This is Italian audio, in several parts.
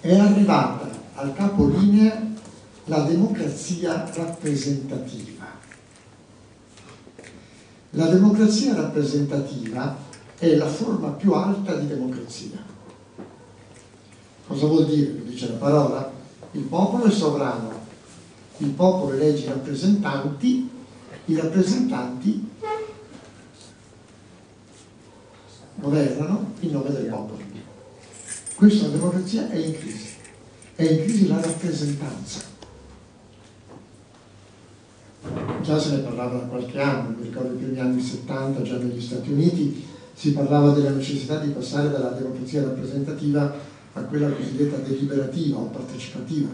è arrivata al capolinea la democrazia rappresentativa. La democrazia rappresentativa è la forma più alta di democrazia. Cosa vuol dire? dice la parola. Il popolo è sovrano, il popolo elegge i rappresentanti, i rappresentanti governano in nome del popolo. Questa democrazia è in crisi, è in crisi la rappresentanza. Già se ne parlava da qualche anno, mi ricordo che negli anni 70, già negli Stati Uniti, si parlava della necessità di passare dalla democrazia rappresentativa a quella cosiddetta deliberativa o partecipativa,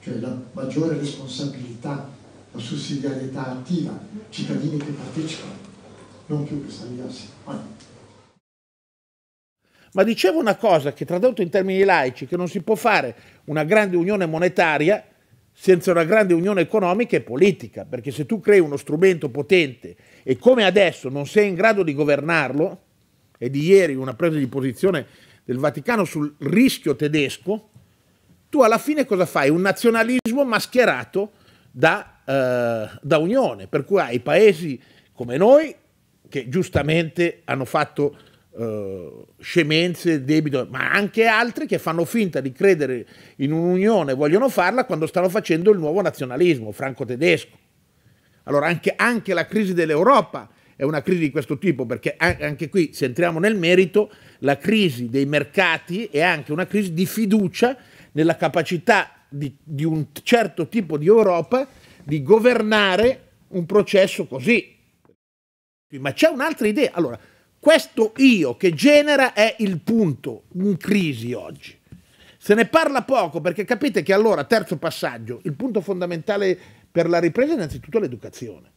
cioè la maggiore responsabilità, la sussidiarietà attiva, cittadini che partecipano, non più che stagliarsi ma diceva una cosa che tradotto in termini laici, che non si può fare una grande unione monetaria senza una grande unione economica e politica, perché se tu crei uno strumento potente e come adesso non sei in grado di governarlo, e di ieri una presa di posizione del Vaticano sul rischio tedesco, tu alla fine cosa fai? Un nazionalismo mascherato da, eh, da unione, per cui hai paesi come noi che giustamente hanno fatto eh, scemenze, debito, ma anche altri che fanno finta di credere in un'unione, e vogliono farla quando stanno facendo il nuovo nazionalismo franco-tedesco. Allora anche, anche la crisi dell'Europa è una crisi di questo tipo, perché anche qui, se entriamo nel merito, la crisi dei mercati è anche una crisi di fiducia nella capacità di, di un certo tipo di Europa di governare un processo così. Ma c'è un'altra idea. Allora, questo io che genera è il punto in crisi oggi. Se ne parla poco perché capite che allora, terzo passaggio, il punto fondamentale per la ripresa è innanzitutto l'educazione.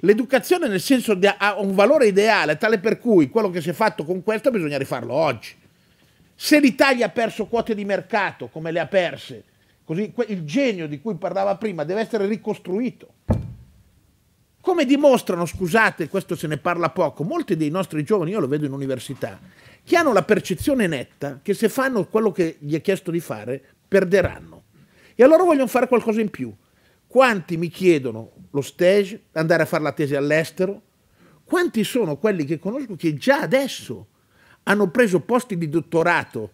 L'educazione nel senso di, ha un valore ideale tale per cui quello che si è fatto con questo bisogna rifarlo oggi. Se l'Italia ha perso quote di mercato come le ha perse, così il genio di cui parlava prima deve essere ricostruito. Come dimostrano, scusate, questo se ne parla poco, molti dei nostri giovani, io lo vedo in università, che hanno la percezione netta che se fanno quello che gli è chiesto di fare, perderanno. E allora vogliono fare qualcosa in più. Quanti mi chiedono lo stage, andare a fare la tesi all'estero? Quanti sono quelli che conosco che già adesso hanno preso posti di dottorato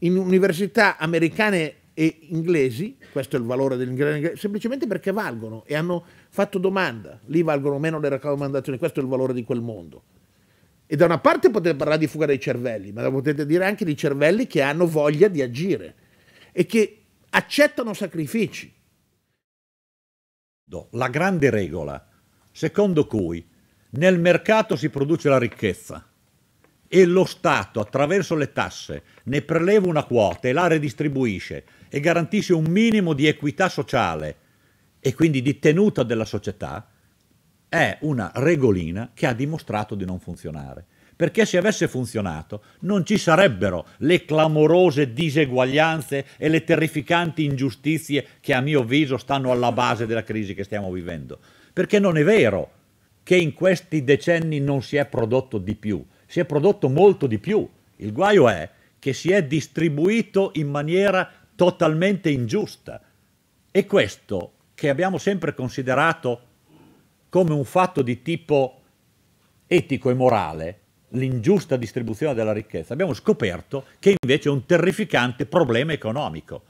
in università americane e inglesi, questo è il valore dell'inglese, semplicemente perché valgono e hanno fatto domanda, lì valgono meno le raccomandazioni, questo è il valore di quel mondo. E da una parte potete parlare di fuga dei cervelli, ma potete dire anche di cervelli che hanno voglia di agire e che accettano sacrifici. La grande regola, secondo cui nel mercato si produce la ricchezza e lo Stato attraverso le tasse ne preleva una quota e la redistribuisce e garantisce un minimo di equità sociale e quindi di tenuta della società è una regolina che ha dimostrato di non funzionare. Perché se avesse funzionato non ci sarebbero le clamorose diseguaglianze e le terrificanti ingiustizie che a mio avviso stanno alla base della crisi che stiamo vivendo. Perché non è vero che in questi decenni non si è prodotto di più, si è prodotto molto di più. Il guaio è che si è distribuito in maniera totalmente ingiusta. E questo che abbiamo sempre considerato come un fatto di tipo etico e morale, l'ingiusta distribuzione della ricchezza, abbiamo scoperto che invece è un terrificante problema economico,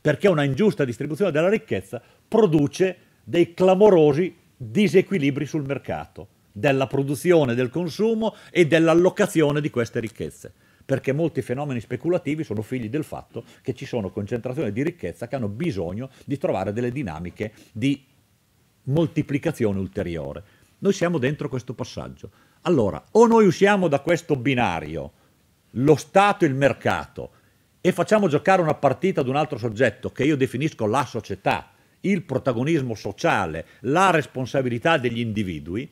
perché una ingiusta distribuzione della ricchezza produce dei clamorosi disequilibri sul mercato, della produzione, del consumo e dell'allocazione di queste ricchezze perché molti fenomeni speculativi sono figli del fatto che ci sono concentrazioni di ricchezza che hanno bisogno di trovare delle dinamiche di moltiplicazione ulteriore. Noi siamo dentro questo passaggio. Allora, o noi usciamo da questo binario, lo Stato e il mercato, e facciamo giocare una partita ad un altro soggetto che io definisco la società, il protagonismo sociale, la responsabilità degli individui,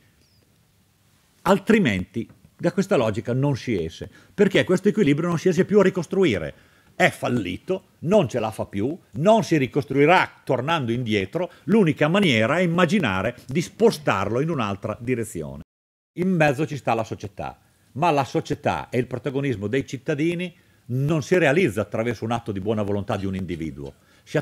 altrimenti da questa logica non si esce, perché questo equilibrio non si riesce più a ricostruire. È fallito, non ce la fa più, non si ricostruirà tornando indietro, l'unica maniera è immaginare di spostarlo in un'altra direzione. In mezzo ci sta la società, ma la società e il protagonismo dei cittadini non si realizza attraverso un atto di buona volontà di un individuo, si,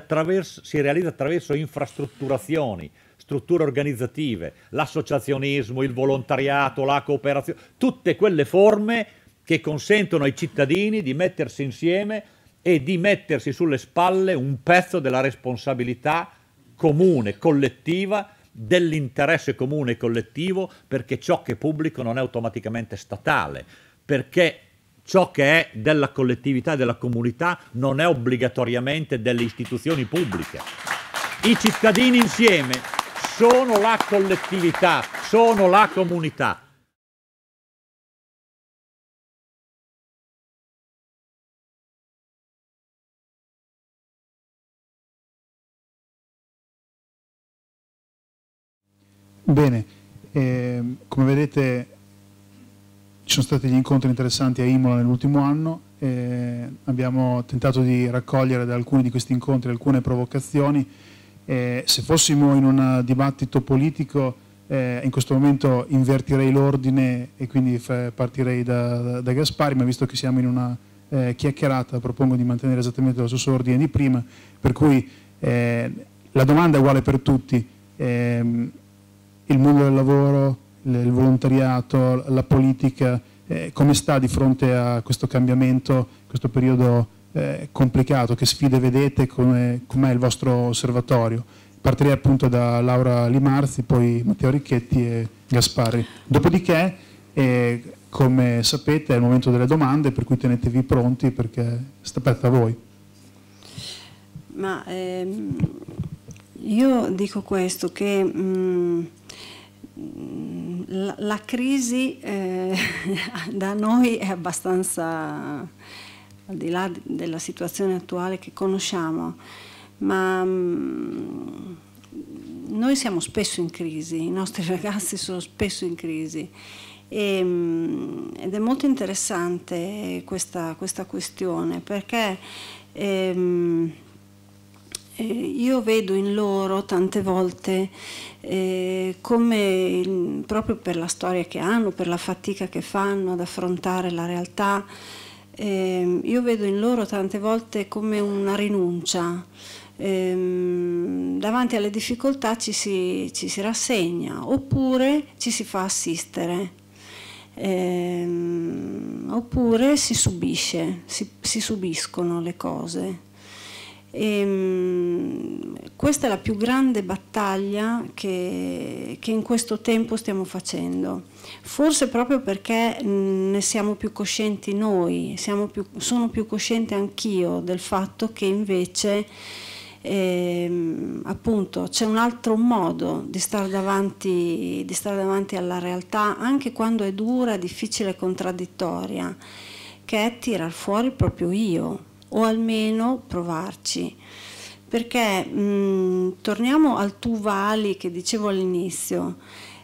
si realizza attraverso infrastrutturazioni, strutture organizzative, l'associazionismo, il volontariato, la cooperazione, tutte quelle forme che consentono ai cittadini di mettersi insieme e di mettersi sulle spalle un pezzo della responsabilità comune, collettiva, dell'interesse comune e collettivo, perché ciò che è pubblico non è automaticamente statale, perché ciò che è della collettività e della comunità non è obbligatoriamente delle istituzioni pubbliche. I cittadini insieme sono la collettività, sono la comunità. Bene, eh, come vedete ci sono stati degli incontri interessanti a Imola nell'ultimo anno e abbiamo tentato di raccogliere da alcuni di questi incontri alcune provocazioni. E se fossimo in un dibattito politico eh, in questo momento invertirei l'ordine e quindi partirei da, da, da, Gaspari, ma visto che siamo in una eh, chiacchierata propongo di mantenere esattamente lo stesso ordine di prima, per cui eh, la domanda è uguale per tutti, ehm, il mondo del lavoro, il volontariato, la politica, eh, come sta di fronte a questo cambiamento, questo periodo eh, complicato, che sfide vedete, com'è com il vostro osservatorio? Partirei appunto da Laura Limarzi, poi Matteo Ricchetti e Gasparri. Dopodiché, eh, come sapete, è il momento delle domande, per cui tenetevi pronti perché sta aperta a voi. Ma ehm, io dico questo, che... Mh, mm, la, la crisi eh, da noi è abbastanza, al di là della situazione attuale che conosciamo, ma mh, mm, noi siamo spesso in crisi, i nostri ragazzi sono spesso in crisi e, mh, mm, ed è molto interessante questa, questa questione perché... Ehm, eh, io vedo in loro tante volte eh, come il, proprio per la storia che hanno, per la fatica che fanno ad affrontare la realtà, eh, io vedo in loro tante volte come una rinuncia. Ehm, davanti alle difficoltà ci si, ci si rassegna oppure ci si fa assistere. Eh, oppure si subisce, si, si, subiscono le cose. E, ehm, questa è la più grande battaglia che, che, in questo tempo stiamo facendo, forse proprio perché mm, ne siamo più coscienti noi, più, sono più cosciente anch'io del fatto che invece eh, appunto c'è un altro modo di stare, davanti, di stare davanti alla realtà anche quando è dura, difficile e contraddittoria, che è tirar fuori proprio io o almeno provarci. Perché mh, mm, torniamo al tu vali che dicevo all'inizio.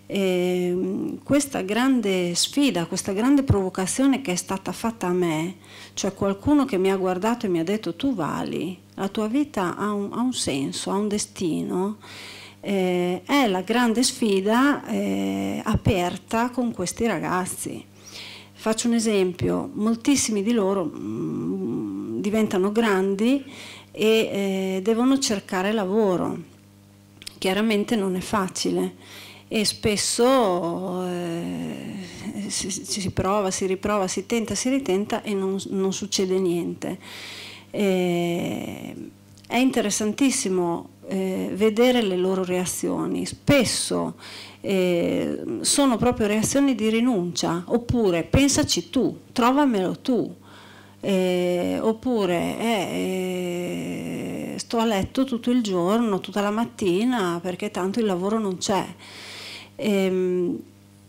E ehm, questa grande sfida, questa grande provocazione che è stata fatta a me, cioè qualcuno che mi ha guardato e mi ha detto tu vali, la tua vita ha un, ha un senso, ha un destino, eh, è la grande sfida eh, aperta con questi ragazzi. Faccio un esempio, moltissimi di loro, mh, mm, diventano grandi e eh, devono cercare lavoro. Chiaramente non è facile e spesso eh, si, prova, si riprova, si tenta, si ritenta e non, non succede niente. Eh, è interessantissimo eh, vedere le loro reazioni. Spesso eh, sono proprio reazioni di rinuncia, oppure pensaci tu, trovamelo tu eh, oppure eh, eh, sto a letto tutto il giorno, tutta la mattina perché tanto il lavoro non c'è. Eh,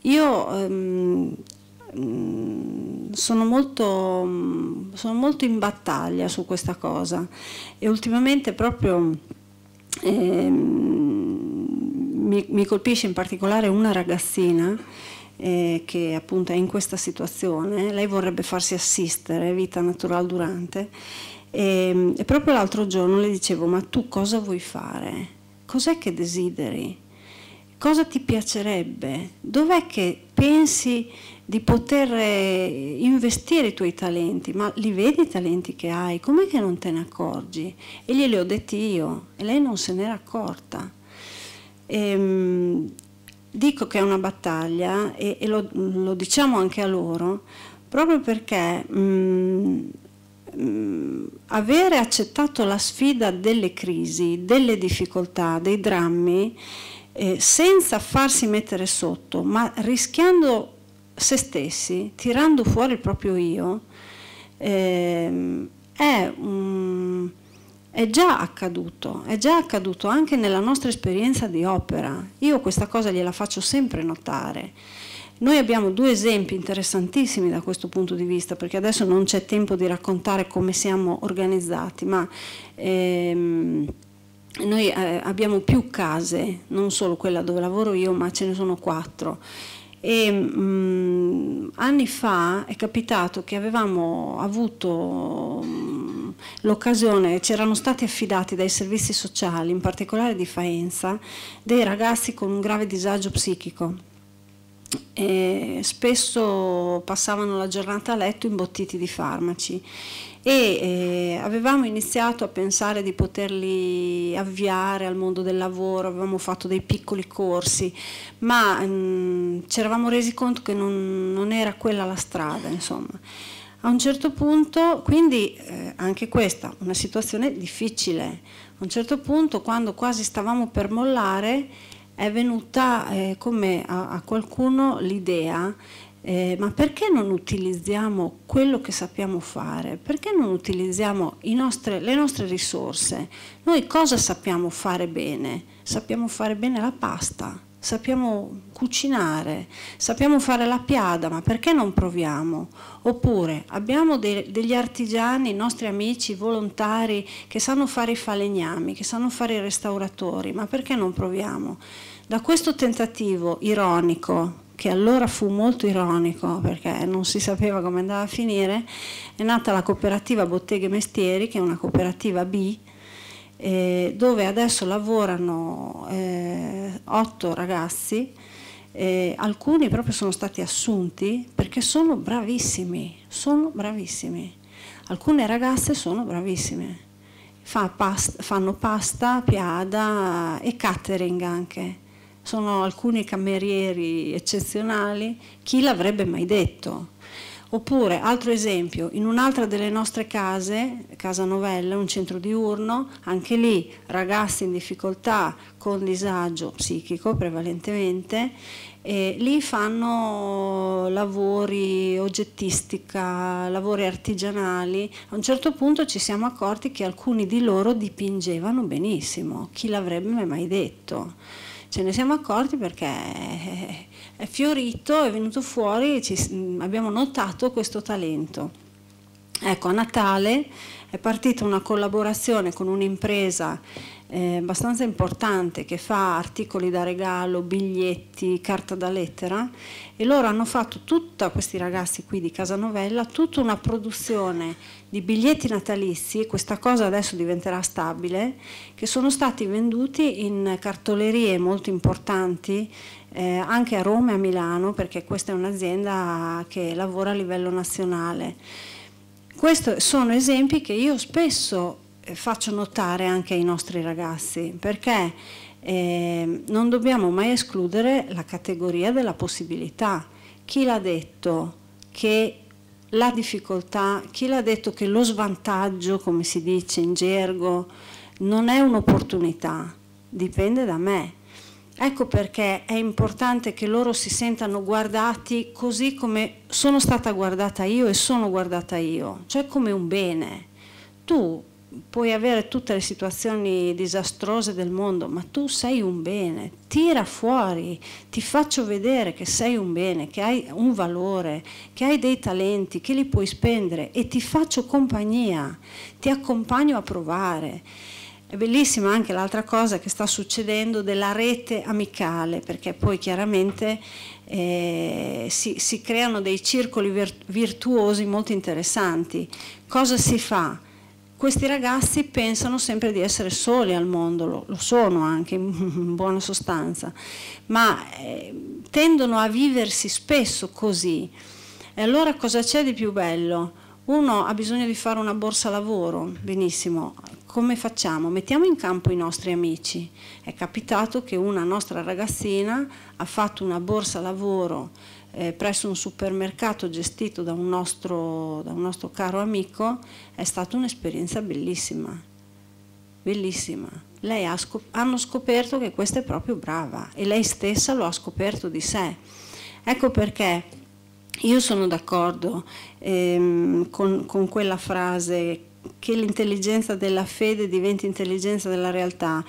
io ehm, mm, sono molto, mm, sono molto in battaglia su questa cosa e ultimamente proprio ehm, mi, mi colpisce in particolare una ragazzina eh, che appunto è in questa situazione, lei vorrebbe farsi assistere, vita natural durante, e, ehm, e proprio l'altro giorno le dicevo ma tu cosa vuoi fare? Cos'è che desideri? Cosa ti piacerebbe? Dov'è che pensi di poter eh, investire i tuoi talenti, ma li vedi i talenti che hai, com'è che non te ne accorgi? E glieli ho detti io e lei non se n'era accorta. E, ehm, dico che è una battaglia e, e lo, lo, diciamo anche a loro, proprio perché mh, mm, mh, mm, avere accettato la sfida delle crisi, delle difficoltà, dei drammi, eh, senza farsi mettere sotto, ma rischiando se stessi, tirando fuori il proprio io, eh, è un è già accaduto, è già accaduto anche nella nostra esperienza di opera. Io questa cosa gliela faccio sempre notare. Noi abbiamo due esempi interessantissimi da questo punto di vista, perché adesso non c'è tempo di raccontare come siamo organizzati, ma ehm, noi eh, abbiamo più case, non solo quella dove lavoro io, ma ce ne sono quattro. E, mh, mm, anni fa è capitato che avevamo avuto... Mh, mm, l'occasione, c'erano stati affidati dai servizi sociali, in particolare di Faenza, dei ragazzi con un grave disagio psichico. E spesso passavano la giornata a letto imbottiti di farmaci e eh, avevamo iniziato a pensare di poterli avviare al mondo del lavoro, avevamo fatto dei piccoli corsi, ma mh, mm, ci eravamo resi conto che non, non era quella la strada, insomma. A un certo punto, quindi eh, anche questa, una situazione difficile, a un certo punto quando quasi stavamo per mollare è venuta eh, come a, a qualcuno l'idea eh, ma perché non utilizziamo quello che sappiamo fare? Perché non utilizziamo nostre, le nostre risorse? Noi cosa sappiamo fare bene? Sappiamo fare bene la pasta, sappiamo cucinare, sappiamo fare la piada, ma perché non proviamo? Oppure abbiamo de degli artigiani, nostri amici, volontari, che sanno fare i falegnami, che sanno fare i restauratori, ma perché non proviamo? Da questo tentativo ironico, che allora fu molto ironico perché non si sapeva come andava a finire, è nata la cooperativa Botteghe Mestieri, che è una cooperativa B eh, dove adesso lavorano eh, otto ragazzi, eh, alcuni proprio sono stati assunti perché sono bravissimi, sono bravissimi. Alcune ragazze sono bravissime, Fa past fanno pasta, piada e catering anche. Sono alcuni camerieri eccezionali, chi l'avrebbe mai detto? Oppure, altro esempio, in un'altra delle nostre case, Casa Novella, un centro diurno, anche lì ragazzi in difficoltà, con disagio psichico prevalentemente, e lì fanno lavori oggettistica, lavori artigianali. A un certo punto ci siamo accorti che alcuni di loro dipingevano benissimo, chi l'avrebbe mai detto? Ce ne siamo accorti perché eh, eh, è fiorito, è venuto fuori, ci, mm, abbiamo notato questo talento. Ecco, a Natale è partita una collaborazione con un'impresa eh, abbastanza importante che fa articoli da regalo, biglietti, carta da lettera e loro hanno fatto tutta, questi ragazzi qui di Casanovella, tutta una produzione di biglietti natalizi, questa cosa adesso diventerà stabile, che sono stati venduti in cartolerie molto importanti eh, anche a Roma e a Milano perché questa è un'azienda che lavora a livello nazionale. Questi sono esempi che io spesso eh, faccio notare anche ai nostri ragazzi perché eh, non dobbiamo mai escludere la categoria della possibilità. Chi l'ha detto che la difficoltà, chi l'ha detto che lo svantaggio, come si dice in gergo, non è un'opportunità? Dipende da me Ecco perché è importante che loro si sentano guardati così come sono stata guardata io e sono guardata io, cioè come un bene. Tu puoi avere tutte le situazioni disastrose del mondo, ma tu sei un bene, tira fuori, ti faccio vedere che sei un bene, che hai un valore, che hai dei talenti, che li puoi spendere e ti faccio compagnia, ti accompagno a provare. È bellissima anche l'altra cosa che sta succedendo della rete amicale, perché poi chiaramente eh, si, si, creano dei circoli virtuosi molto interessanti. Cosa si fa? Questi ragazzi pensano sempre di essere soli al mondo, lo, lo sono anche in buona sostanza, ma eh, tendono a viversi spesso così. E allora cosa c'è di più bello? Uno ha bisogno di fare una borsa lavoro, benissimo, come facciamo? Mettiamo in campo i nostri amici. È capitato che una nostra ragazzina ha fatto una borsa lavoro eh, presso un supermercato gestito da un, nostro, da un nostro caro amico, è stata un'esperienza bellissima, bellissima. Lei ha scop hanno scoperto che questa è proprio brava e lei stessa lo ha scoperto di sé. Ecco perché io sono d'accordo ehm, con, con quella frase che l'intelligenza della fede diventi intelligenza della realtà.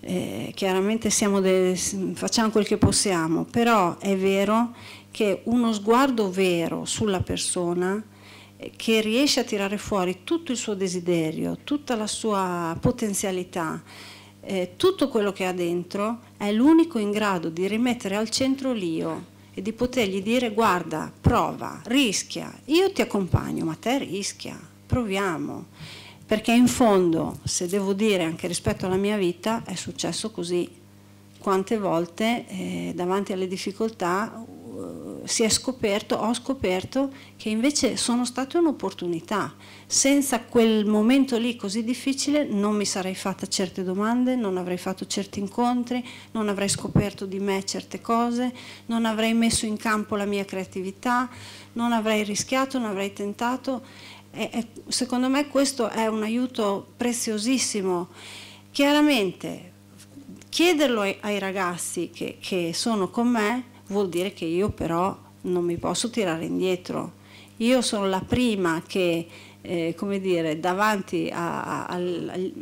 Eh, chiaramente de, facciamo quel che possiamo, però è vero che uno sguardo vero sulla persona eh, che riesce a tirare fuori tutto il suo desiderio, tutta la sua potenzialità, eh, tutto quello che ha dentro, è l'unico in grado di rimettere al centro l'io e di potergli dire guarda, prova, rischia, io ti accompagno, ma te rischia, proviamo. Perché in fondo, se devo dire anche rispetto alla mia vita, è successo così. Quante volte eh, davanti alle difficoltà eh, si è scoperto, ho scoperto che invece sono state un'opportunità. Senza quel momento lì così difficile non mi sarei fatta certe domande, non avrei fatto certi incontri, non avrei scoperto di me certe cose, non avrei messo in campo la mia creatività, non avrei rischiato, non avrei tentato. E, e, secondo me questo è un aiuto preziosissimo. Chiaramente chiederlo ai, ai ragazzi che, che sono con me, vuol dire che io però non mi posso tirare indietro. Io sono la prima che, eh, come dire, davanti a, a,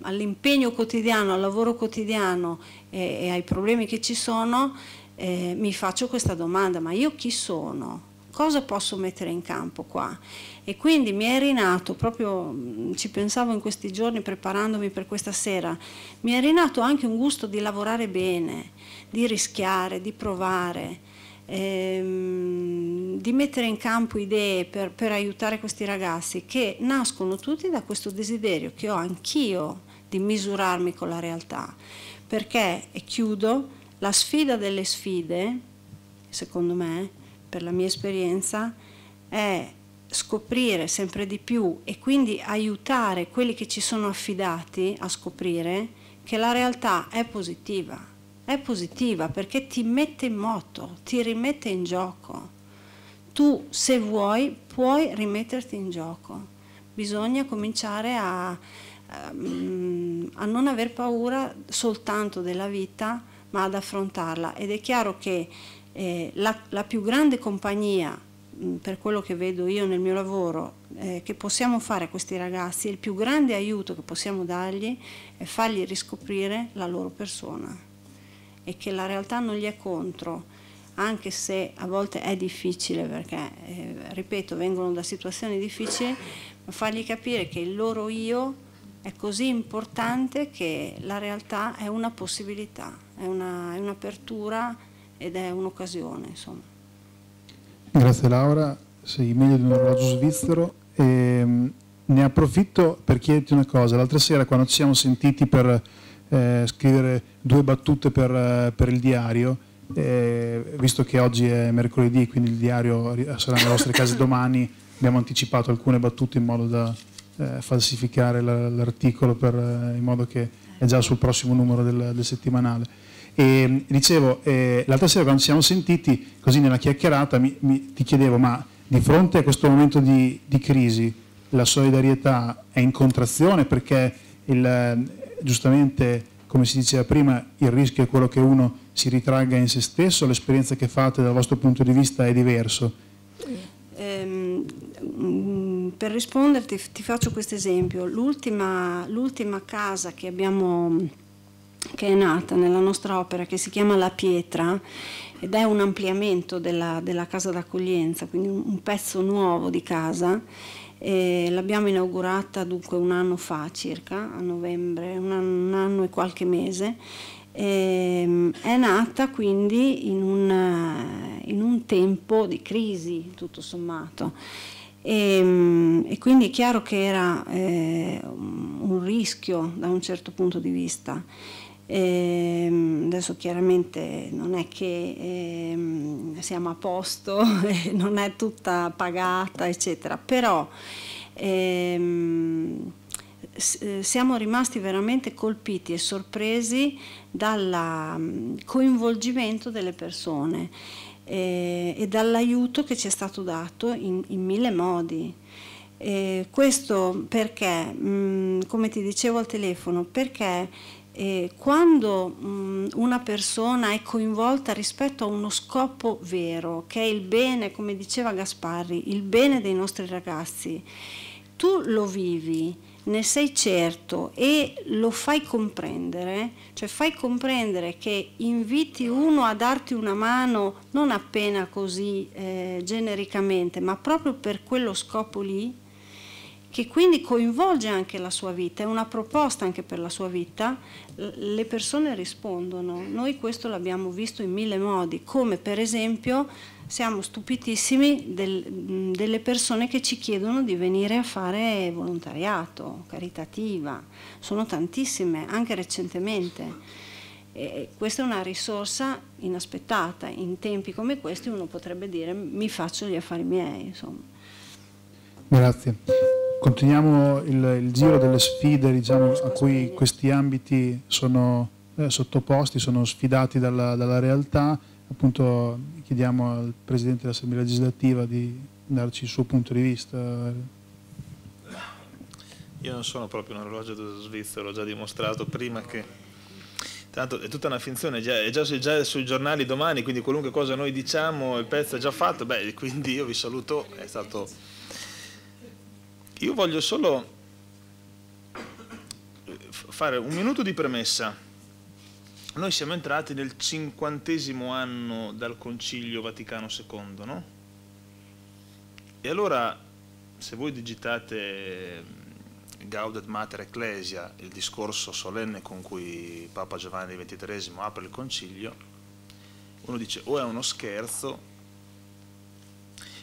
all'impegno quotidiano, al lavoro quotidiano e, e ai problemi che ci sono, eh, mi faccio questa domanda, ma io chi sono? Cosa posso mettere in campo qua? E quindi mi è rinato, proprio mm, ci pensavo in questi giorni preparandomi per questa sera, mi è rinato anche un gusto di lavorare bene, di rischiare, di provare ehm, di mettere in campo idee per, per aiutare questi ragazzi che nascono tutti da questo desiderio che ho anch'io di misurarmi con la realtà. Perché, e chiudo, la sfida delle sfide, secondo me, per la mia esperienza, è scoprire sempre di più e quindi aiutare quelli che ci sono affidati a scoprire che la realtà è positiva è positiva perché ti mette in moto, ti rimette in gioco. Tu, se vuoi, puoi rimetterti in gioco. Bisogna cominciare a, ehm, a non aver paura soltanto della vita, ma ad affrontarla. Ed è chiaro che eh, la, la, più grande compagnia, per quello che vedo io nel mio lavoro, eh, che possiamo fare a questi ragazzi, il più grande aiuto che possiamo dargli è fargli riscoprire la loro persona e che la realtà non gli è contro, anche se a volte è difficile perché, eh, ripeto, vengono da situazioni difficili, ma fargli capire che il loro io è così importante che la realtà è una possibilità, è, un'apertura ed è un'occasione. Grazie Laura, sei meglio di un orologio svizzero. E, ehm, ne approfitto per chiederti una cosa, l'altra sera quando ci siamo sentiti per eh, scrivere due battute per, eh, per il diario, eh, visto che oggi è mercoledì, quindi il diario sarà nelle vostre case domani, abbiamo anticipato alcune battute in modo da eh, falsificare l'articolo eh, in modo che è già sul prossimo numero del, del settimanale. E dicevo, eh, l'altra sera quando ci siamo sentiti, così nella chiacchierata, mi, mi, ti chiedevo, ma di fronte a questo momento di, di crisi, la solidarietà è in contrazione perché il, giustamente, come si diceva prima, il rischio è quello che uno si ritragga in se stesso, l'esperienza che fate dal vostro punto di vista è diverso. Ehm, mm, per risponderti ti faccio questo esempio. L'ultima, casa che, abbiamo, che è nata nella nostra opera, che si chiama La Pietra, ed è un ampliamento della, della casa d'accoglienza, quindi un pezzo nuovo di casa, eh, l'abbiamo inaugurata dunque un anno fa circa, a novembre, un anno, un anno e qualche mese. Eh, è nata quindi in un, in un, tempo di crisi, tutto sommato. E, ehm, e quindi è chiaro che era eh, un rischio da un certo punto di vista. E ehm, adesso chiaramente non è che eh, siamo a posto, non è tutta pagata, eccetera, però ehm, siamo rimasti veramente colpiti e sorpresi dal coinvolgimento delle persone eh, e dall'aiuto che ci è stato dato in, in mille modi. Eh, questo perché, mh, come ti dicevo al telefono, perché eh, quando mh, una persona è coinvolta rispetto a uno scopo vero, che è il bene, come diceva Gasparri, il bene dei nostri ragazzi, tu lo vivi, ne sei certo e lo fai comprendere, cioè fai comprendere che inviti uno a darti una mano non appena così eh, genericamente, ma proprio per quello scopo lì, che quindi coinvolge anche la sua vita, è una proposta anche per la sua vita, le persone rispondono. Noi questo l'abbiamo visto in mille modi, come per esempio siamo stupitissimi del, delle persone che ci chiedono di venire a fare volontariato, caritativa, sono tantissime, anche recentemente. E questa è una risorsa inaspettata, in tempi come questi uno potrebbe dire mi faccio gli affari miei. Insomma. Grazie. Continuiamo il, il giro delle sfide diciamo, a cui questi ambiti sono eh, sottoposti, sono sfidati dalla, dalla realtà. Appunto, chiediamo al Presidente dell'Assemblea legislativa di darci il suo punto di vista io non sono proprio un orologio svizzero, l'ho già dimostrato prima che... Tanto è tutta una finzione, già, è già, su, già, sui giornali domani, quindi qualunque cosa noi diciamo, il pezzo è già fatto, beh, quindi io vi saluto, è stato io voglio solo eh, fare un minuto di premessa. Noi siamo entrati nel cinquantesimo anno dal Concilio Vaticano II, no? E allora, se voi digitate ehm, Gaudet Mater Ecclesia, il discorso solenne con cui Papa Giovanni XXIII apre il Concilio, uno dice o è uno scherzo,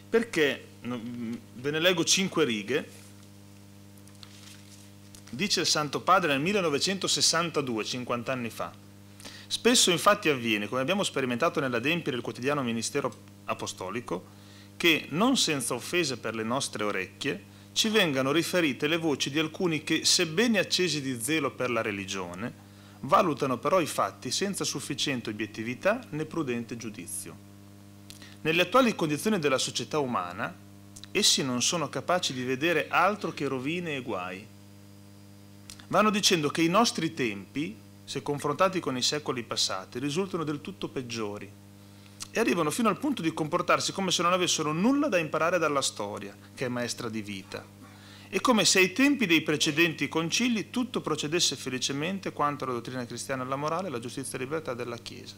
perché ve ne leggo cinque righe dice il Santo Padre nel 1962, 50 anni fa. Spesso infatti avviene, come abbiamo sperimentato nell'adempiere il quotidiano ministero apostolico, che, non senza offese per le nostre orecchie, ci vengano riferite le voci di alcuni che, sebbene accesi di zelo per la religione, valutano però i fatti senza sufficiente obiettività né prudente giudizio. Nelle attuali condizioni della società umana, essi non sono capaci di vedere altro che rovine e guai, vanno dicendo che i nostri tempi, se confrontati con i secoli passati, risultano del tutto peggiori e arrivano fino al punto di comportarsi come se non avessero nulla da imparare dalla storia, che è maestra di vita. E come se ai tempi dei precedenti concili tutto procedesse felicemente quanto alla dottrina cristiana, e alla morale, la giustizia e la libertà della Chiesa.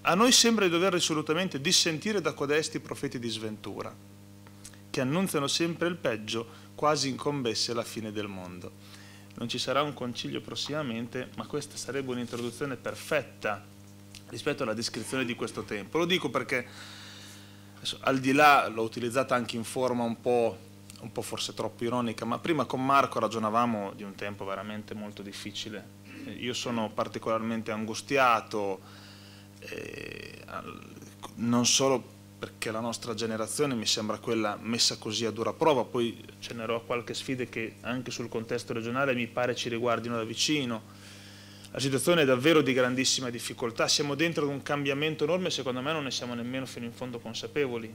A noi sembra di dover risolutamente dissentire da codesti profeti di sventura, che annunziano sempre il peggio, quasi incombesse la fine del mondo non ci sarà un concilio prossimamente, ma questa sarebbe un'introduzione perfetta rispetto alla descrizione di questo tempo. Lo dico perché adesso, al di là l'ho utilizzata anche in forma un po', un po' forse troppo ironica, ma prima con Marco ragionavamo di un tempo veramente molto difficile. Eh, io sono particolarmente angustiato, eh, non solo perché la nostra generazione mi sembra quella messa così a dura prova, poi ce cenerò qualche sfida che anche sul contesto regionale mi pare ci riguardino da vicino. La situazione è davvero di grandissima difficoltà, siamo dentro ad un cambiamento enorme e secondo me non ne siamo nemmeno fino in fondo consapevoli,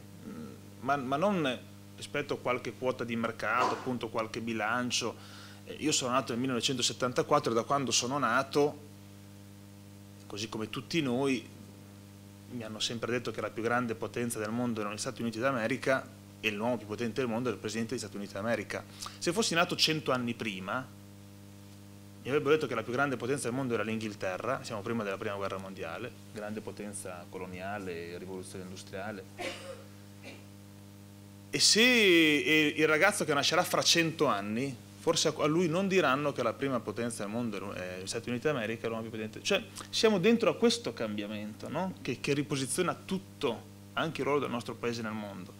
ma, ma non rispetto a qualche quota di mercato, appunto qualche bilancio. Eh, io sono nato nel 1974 e da quando sono nato, così come tutti noi, mi hanno sempre detto che la più grande potenza del mondo erano gli Stati Uniti d'America e l'uomo più potente del mondo era il Presidente degli Stati Uniti d'America. Se fossi nato cento anni prima, mi avrebbero detto che la più grande potenza del mondo era l'Inghilterra, siamo prima della Prima Guerra Mondiale, grande potenza coloniale, rivoluzione industriale. E se il ragazzo che nascerà fra cento anni forse a lui non diranno che la prima potenza del mondo è eh, gli Stati Uniti d'America, è l'uomo più potente. Cioè siamo dentro a questo cambiamento no? che, che riposiziona tutto, anche il ruolo del nostro paese nel mondo.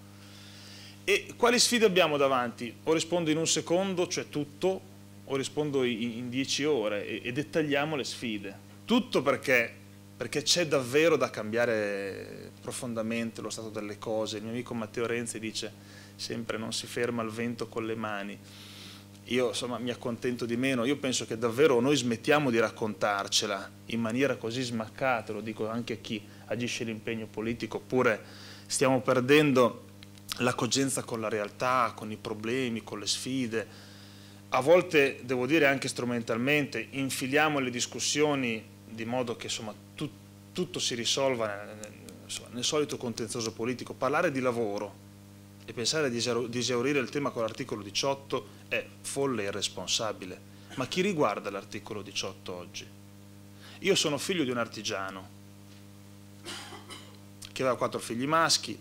E quali sfide abbiamo davanti? O rispondo in un secondo, cioè tutto, o rispondo in, dieci ore e, e dettagliamo le sfide. Tutto perché perché c'è davvero da cambiare profondamente lo stato delle cose. Il mio amico Matteo Renzi dice sempre non si ferma al vento con le mani io insomma, mi accontento di meno, io penso che davvero noi smettiamo di raccontarcela in maniera così smaccata, lo dico anche a chi agisce l'impegno politico, oppure stiamo perdendo la cogenza con la realtà, con i problemi, con le sfide. A volte, devo dire anche strumentalmente, infiliamo le discussioni di modo che insomma, tu, tutto si risolva eh, nel, nel, nel solito contenzioso politico. Parlare di lavoro, e pensare di esaurire il tema con l'articolo 18 è folle e irresponsabile. Ma chi riguarda l'articolo 18 oggi? Io sono figlio di un artigiano che aveva quattro figli maschi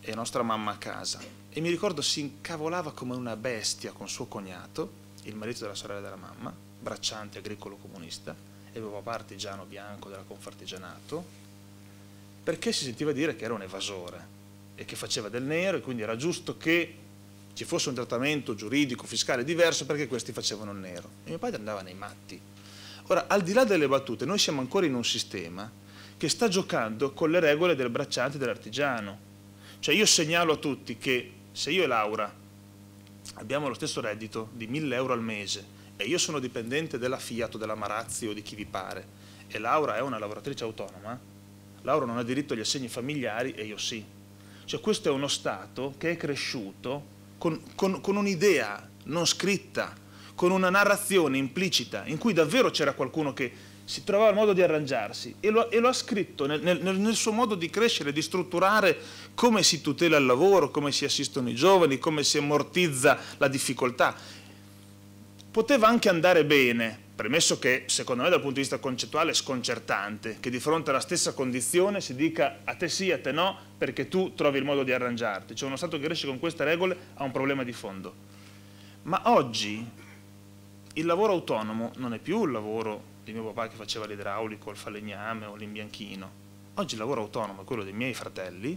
e nostra mamma a casa. E mi ricordo si incavolava come una bestia con suo cognato, il marito della sorella della mamma, bracciante agricolo comunista, e mio papà artigiano bianco della Confartigianato, perché si sentiva dire che era un evasore e che faceva del nero e quindi era giusto che ci fosse un trattamento giuridico, fiscale diverso perché questi facevano il nero. E mio padre andava nei matti. Ora, al di là delle battute, noi siamo ancora in un sistema che sta giocando con le regole del bracciante e dell'artigiano. Cioè io segnalo a tutti che se io e Laura abbiamo lo stesso reddito di 1000 euro al mese e io sono dipendente della Fiat o della Marazzi o di chi vi pare e Laura è una lavoratrice autonoma, Laura non ha diritto agli assegni familiari e io sì. Cioè questo è uno Stato che è cresciuto con, con, con un'idea non scritta, con una narrazione implicita, in cui davvero c'era qualcuno che si trovava il modo di arrangiarsi e lo, e lo ha scritto nel, nel, nel, suo modo di crescere, di strutturare come si tutela il lavoro, come si assistono i giovani, come si ammortizza la difficoltà. Poteva anche andare bene, premesso che secondo me dal punto di vista concettuale è sconcertante che di fronte alla stessa condizione si dica a te sì, a te no, perché tu trovi il modo di arrangiarti. Cioè uno Stato che cresce con queste regole ha un problema di fondo. Ma oggi il lavoro autonomo non è più il lavoro di mio papà che faceva l'idraulico, il falegname o l'imbianchino. Oggi il lavoro autonomo è quello dei miei fratelli,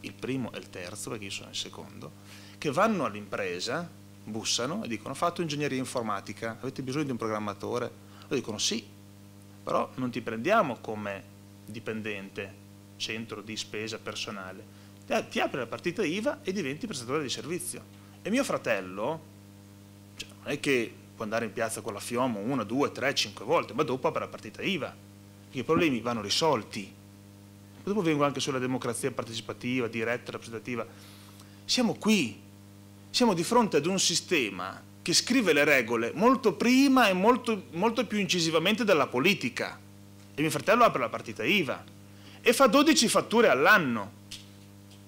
il primo e il terzo, perché io sono il secondo, che vanno all'impresa bussano e dicono ho fatto ingegneria informatica, avete bisogno di un programmatore? Loro dicono sì, però non ti prendiamo come dipendente, centro di spesa personale, ti apri la partita IVA e diventi prestatore di servizio. E mio fratello, cioè, non è che può andare in piazza con la Fiomo una, due, tre, cinque volte, ma dopo apre la partita IVA, i problemi vanno risolti. Dopo vengo anche sulla democrazia partecipativa, diretta, rappresentativa. Siamo qui siamo di fronte ad un sistema che scrive le regole molto prima e molto, molto più incisivamente della politica. E mio fratello apre la partita IVA e fa 12 fatture all'anno,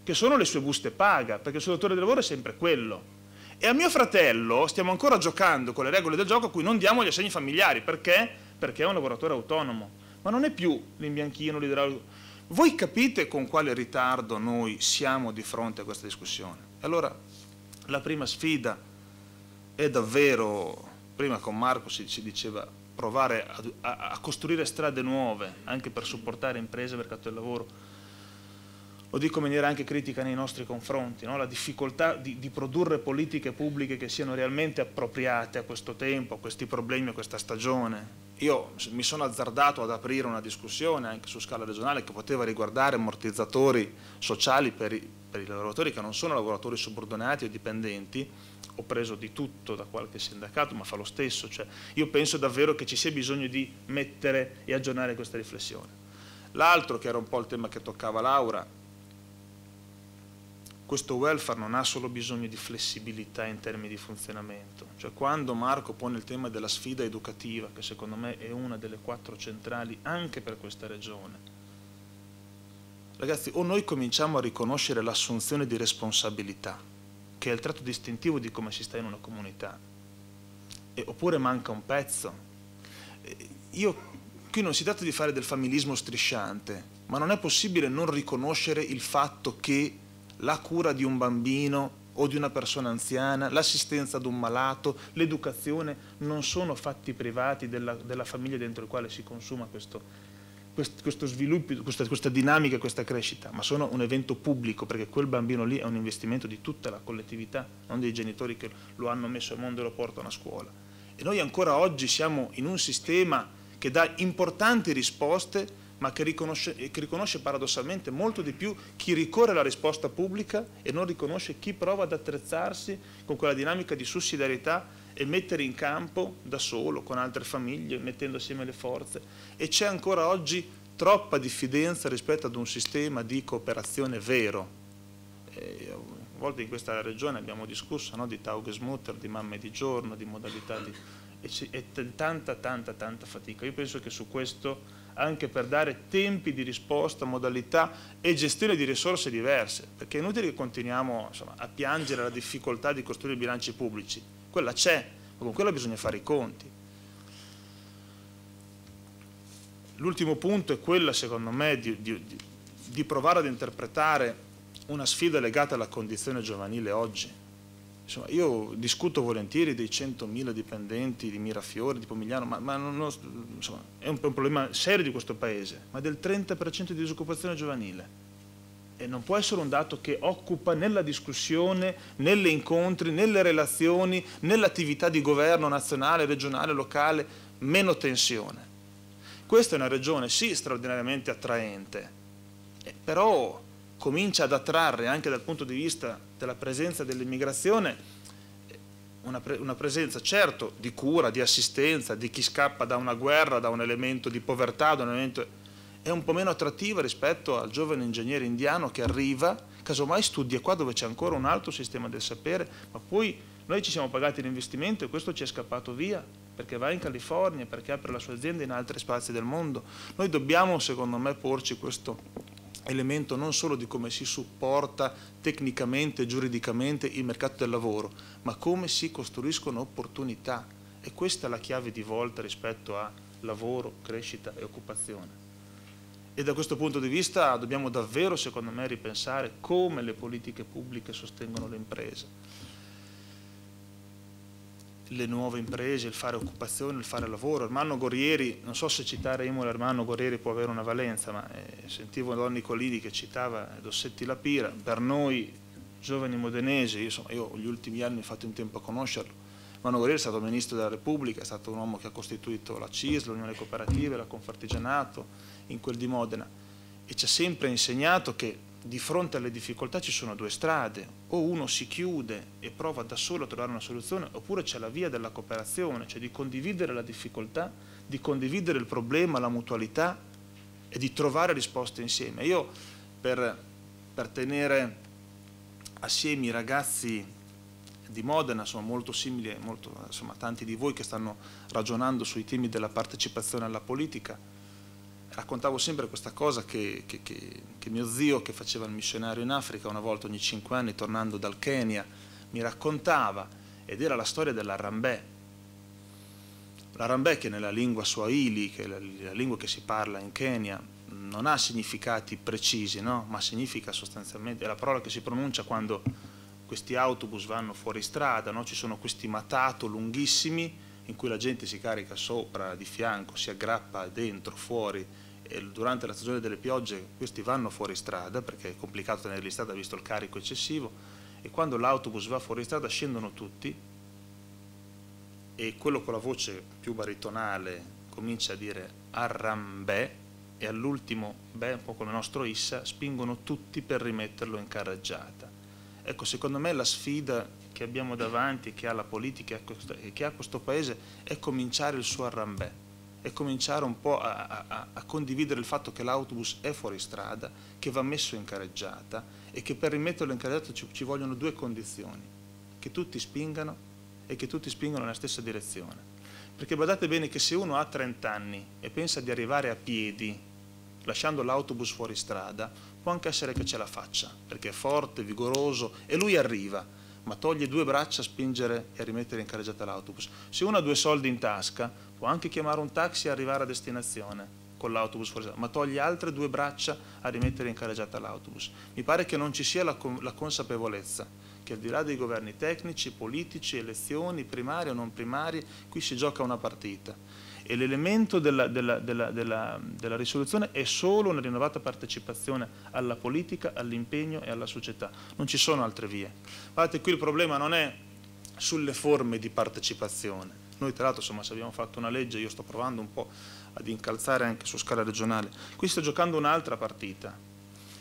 che sono le sue buste paga, perché il suo datore di lavoro è sempre quello. E a mio fratello stiamo ancora giocando con le regole del gioco a cui non diamo gli assegni familiari. Perché? Perché è un lavoratore autonomo. Ma non è più l'imbianchino, l'idraulico. Voi capite con quale ritardo noi siamo di fronte a questa discussione? Allora la prima sfida è davvero, prima con Marco si, si diceva, provare a, a, a, costruire strade nuove anche per supportare imprese, mercato del lavoro. Lo dico in maniera anche critica nei nostri confronti, no? la difficoltà di, di produrre politiche pubbliche che siano realmente appropriate a questo tempo, a questi problemi, a questa stagione io mi sono azzardato ad aprire una discussione anche su scala regionale che poteva riguardare ammortizzatori sociali per i, per i lavoratori che non sono lavoratori subordinati o dipendenti, ho preso di tutto da qualche sindacato, ma fa lo stesso. Cioè, io penso davvero che ci sia bisogno di mettere e aggiornare questa riflessione. L'altro, che era un po' il tema che toccava Laura, questo welfare non ha solo bisogno di flessibilità in termini di funzionamento, cioè quando Marco pone il tema della sfida educativa, che secondo me è una delle quattro centrali anche per questa regione, ragazzi o noi cominciamo a riconoscere l'assunzione di responsabilità, che è il tratto distintivo di come si sta in una comunità, e, oppure manca un pezzo. Io, qui non si tratta di fare del familismo strisciante, ma non è possibile non riconoscere il fatto che la cura di un bambino o di una persona anziana, l'assistenza ad un malato, l'educazione, non sono fatti privati della, della, famiglia dentro il quale si consuma questo, questo, questo sviluppo, questa, questa dinamica, questa crescita, ma sono un evento pubblico perché quel bambino lì è un investimento di tutta la collettività, non dei genitori che lo hanno messo al mondo e lo portano a scuola. E noi ancora oggi siamo in un sistema che dà importanti risposte ma che riconosce, che riconosce, paradossalmente molto di più chi ricorre alla risposta pubblica e non riconosce chi prova ad attrezzarsi con quella dinamica di sussidiarietà e mettere in campo da solo, con altre famiglie, mettendo assieme le forze. E c'è ancora oggi troppa diffidenza rispetto ad un sistema di cooperazione vero. E, eh, a volte in questa regione abbiamo discusso no, di Taugesmutter, di mamme di giorno, di modalità di... e, e tanta, tanta, tanta fatica. Io penso che su questo anche per dare tempi di risposta, modalità e gestione di risorse diverse, perché è inutile che continuiamo insomma, a piangere la difficoltà di costruire bilanci pubblici, quella c'è, ma con quella bisogna fare i conti. L'ultimo punto è quella, secondo me, di, di, di provare ad interpretare una sfida legata alla condizione giovanile oggi, Insomma, io discuto volentieri dei 100.000 dipendenti di Mirafiore, di Pomigliano, ma, ma non, non, insomma, è un, un, problema serio di questo Paese, ma del 30% di disoccupazione giovanile. E non può essere un dato che occupa nella discussione, negli incontri, nelle relazioni, nell'attività di governo nazionale, regionale, locale, meno tensione. Questa è una regione sì straordinariamente attraente, eh, però comincia ad attrarre anche dal punto di vista della presenza dell'immigrazione una, pre una, presenza certo di cura, di assistenza, di chi scappa da una guerra, da un elemento di povertà, da un elemento... è un po' meno attrattiva rispetto al giovane ingegnere indiano che arriva, casomai studia qua dove c'è ancora un altro sistema del sapere, ma poi noi ci siamo pagati l'investimento e questo ci è scappato via perché va in California, perché apre la sua azienda in altri spazi del mondo. Noi dobbiamo, secondo me, porci questo elemento non solo di come si supporta tecnicamente, giuridicamente il mercato del lavoro, ma come si costruiscono opportunità. E questa è la chiave di volta rispetto a lavoro, crescita e occupazione. E da questo punto di vista dobbiamo davvero, secondo me, ripensare come le politiche pubbliche sostengono le imprese le nuove imprese, il fare occupazione, il fare lavoro. Ermanno Gorrieri, non so se citare Imola Ermanno Gorrieri può avere una valenza, ma eh, sentivo Don Nicolini che citava Dossetti La Pira, per noi giovani modenesi, insomma, io negli ultimi anni ho fatto in tempo a conoscerlo, Ermanno Gorrieri è stato ministro della Repubblica, è stato un uomo che ha costituito la CIS, l'Unione Cooperativa, la Confartigianato, in quel di Modena, e ci ha sempre insegnato che di fronte alle difficoltà ci sono due strade, o uno si chiude e prova da solo a trovare una soluzione, oppure c'è la via della cooperazione, cioè di condividere la difficoltà, di condividere il problema, la mutualità e di trovare risposte insieme. Io per, per tenere assieme i ragazzi di Modena, insomma, molto simili a tanti di voi che stanno ragionando sui temi della partecipazione alla politica, raccontavo sempre questa cosa che, che, che, che, mio zio che faceva il missionario in Africa una volta ogni cinque anni tornando dal Kenya mi raccontava ed era la storia dell'Arambè. L'Arambè che nella lingua Swahili, che è la, la lingua che si parla in Kenya, non ha significati precisi, no? ma significa sostanzialmente, è la parola che si pronuncia quando questi autobus vanno fuori strada, no? ci sono questi matato lunghissimi in cui la gente si carica sopra, di fianco, si aggrappa dentro, fuori, durante la stagione delle piogge questi vanno fuori strada perché è complicato tenerli in strada visto il carico eccessivo e quando l'autobus va fuori strada scendono tutti e quello con la voce più baritonale comincia a dire arrambè e all'ultimo beh, un po' come il nostro Issa, spingono tutti per rimetterlo in carreggiata. Ecco, secondo me la sfida che abbiamo davanti, che ha la politica e che ha questo Paese, è cominciare il suo arrambè e cominciare un po' a, a, a condividere il fatto che l'autobus è fuori strada, che va messo in careggiata e che per rimetterlo in careggiata ci, ci vogliono due condizioni, che tutti spingano e che tutti spingano nella stessa direzione. Perché badate bene che se uno ha 30 anni e pensa di arrivare a piedi, lasciando l'autobus fuori strada, può anche essere che ce la faccia, perché è forte, vigoroso e lui arriva, ma toglie due braccia a spingere e a rimettere in careggiata l'autobus. Se uno ha due soldi in tasca, Può anche chiamare un taxi e arrivare a destinazione con l'autobus fuori, ma toglie altre due braccia a rimettere in carreggiata l'autobus. Mi pare che non ci sia la, la consapevolezza che al di là dei governi tecnici, politici, elezioni, primarie o non primarie, qui si gioca una partita e l'elemento della, della, della, della, risoluzione è solo una rinnovata partecipazione alla politica, all'impegno e alla società. Non ci sono altre vie. Guardate, qui il problema non è sulle forme di partecipazione, noi tra l'altro insomma, se abbiamo fatto una legge, io sto provando un po' ad incalzare anche su scala regionale, qui sta giocando un'altra partita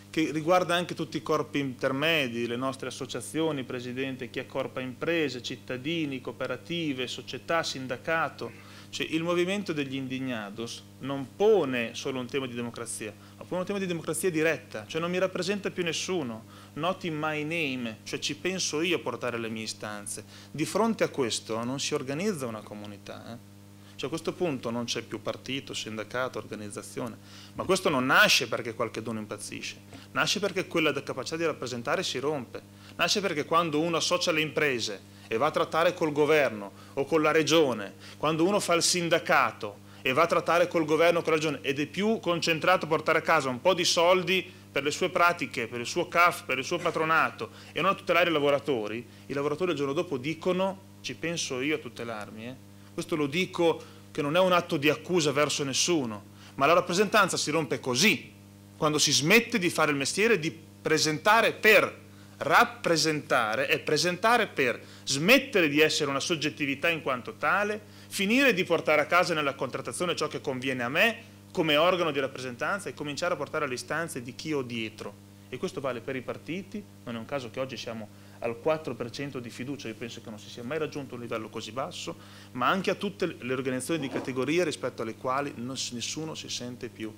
che riguarda anche tutti i corpi intermedi, le nostre associazioni, Presidente, chi accorpa imprese, cittadini, cooperative, società, sindacato, cioè, il movimento degli indignados non pone solo un tema di democrazia, ma pone un tema di democrazia diretta, cioè non mi rappresenta più nessuno, not in my name, cioè ci penso io a portare le mie istanze. Di fronte a questo non si organizza una comunità. Eh? Cioè a questo punto non c'è più partito, sindacato, organizzazione, ma questo non nasce perché qualche dono impazzisce, nasce perché quella capacità di rappresentare si rompe, nasce perché quando uno associa le imprese e va a trattare col governo o con la regione, quando uno fa il sindacato e va a trattare col governo o con la regione ed è più concentrato a portare a casa un po' di soldi per le sue pratiche, per il suo CAF, per il suo patronato e non a tutelare i lavoratori, i lavoratori il giorno dopo dicono ci penso io a tutelarmi. Eh? Questo lo dico che non è un atto di accusa verso nessuno, ma la rappresentanza si rompe così, quando si smette di fare il mestiere di presentare per, rappresentare e presentare per smettere di essere una soggettività in quanto tale, finire di portare a casa nella contrattazione ciò che conviene a me come organo di rappresentanza e cominciare a portare alle istanze di chi ho dietro. E questo vale per i partiti, non è un caso che oggi siamo al 4% di fiducia, io penso che non si sia mai raggiunto un livello così basso, ma anche a tutte le organizzazioni di categoria rispetto alle quali nessuno si sente più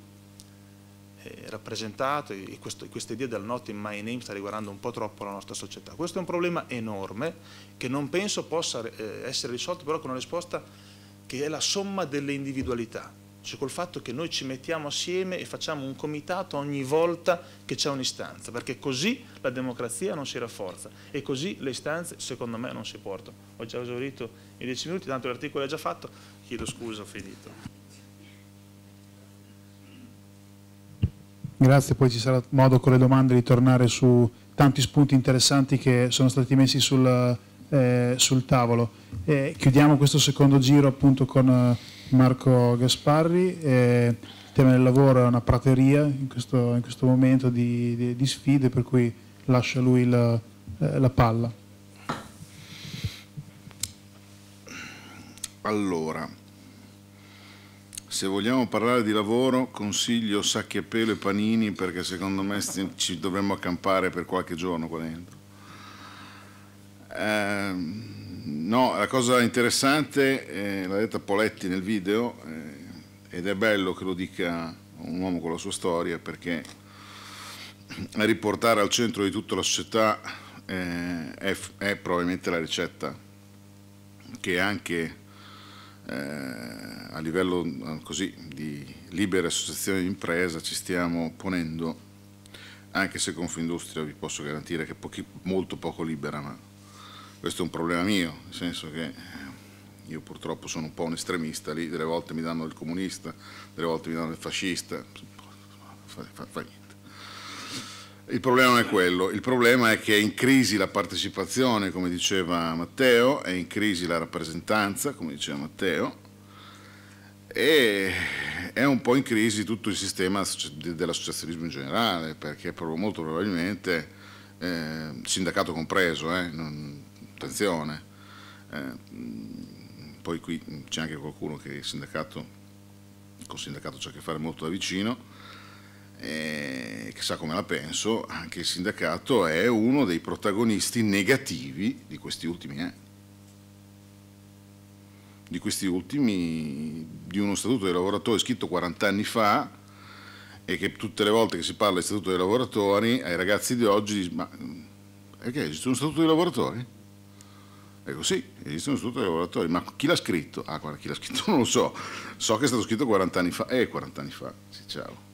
eh, rappresentato e questo, questa idea del not in my name sta riguardando un po' troppo la nostra società. Questo è un problema enorme che non penso possa eh, essere risolto però con una risposta che è la somma delle individualità, cioè col fatto che noi ci mettiamo assieme e facciamo un comitato ogni volta che c'è un'istanza, perché così la democrazia non si rafforza e così le istanze secondo me non si portano. Ho già esaurito i dieci minuti, tanto l'articolo è già fatto, chiedo scusa, ho finito. Grazie, poi ci sarà modo con le domande di tornare su tanti spunti interessanti che sono stati messi sul, eh, sul tavolo. E chiudiamo questo secondo giro appunto con eh, Marco Gasparri. Eh, il tema del lavoro è una prateria in questo, in questo momento di, di, di, sfide, per cui lascia lui la, eh, la palla. Allora, se vogliamo parlare di lavoro consiglio sacchi a pelo e panini perché secondo me ci dovremmo accampare per qualche giorno qua dentro. Eh, no, la cosa interessante, eh, l'ha detta Poletti nel video, eh, ed è bello che lo dica un uomo con la sua storia perché riportare al centro di tutta la società eh, è, è probabilmente la ricetta che anche eh, a livello eh, così, di libere associazioni di impresa ci stiamo ponendo, anche se Confindustria vi posso garantire che pochi, molto poco libera, ma questo è un problema mio, nel senso che eh, io purtroppo sono un po' un estremista, lì delle volte mi danno il comunista, delle volte mi danno il fascista, fa, fa, fa, il problema non è quello, il problema è che è in crisi la partecipazione, come diceva Matteo, è in crisi la rappresentanza, come diceva Matteo, e è un po' in crisi tutto il sistema dell'associazionismo in generale, perché molto probabilmente, eh, sindacato compreso, eh, non, attenzione, eh, poi qui c'è anche qualcuno che il sindacato, con il sindacato c'è a che fare molto da vicino, eh, chissà come la penso, anche il sindacato è uno dei protagonisti negativi di questi ultimi anni. Eh. Di questi ultimi, di uno statuto dei lavoratori scritto 40 anni fa e che tutte le volte che si parla di statuto dei lavoratori ai ragazzi di oggi dice, ma eh, perché esiste uno statuto dei lavoratori? Ecco sì, esiste uno statuto dei lavoratori, ma chi l'ha scritto? Ah, guarda, chi l'ha scritto non lo so, so che è stato scritto 40 anni fa, eh, 40 anni fa, sì, ciao.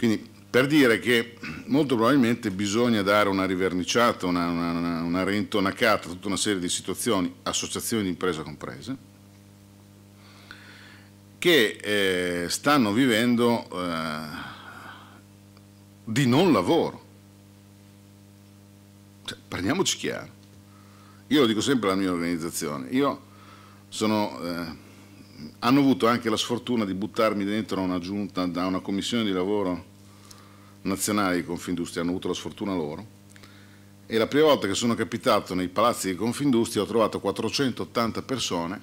Quindi per dire che molto probabilmente bisogna dare una riverniciata, una, una, una, una rintonacata a tutta una serie di situazioni, associazioni di impresa comprese, che eh, stanno vivendo eh, di non lavoro. Cioè, parliamoci chiaro. Io lo dico sempre alla mia organizzazione, io sono... Eh, hanno avuto anche la sfortuna di buttarmi dentro a una giunta, da una commissione di lavoro nazionali di Confindustria, hanno avuto la sfortuna loro. E la prima volta che sono capitato nei palazzi di Confindustria ho trovato 480 persone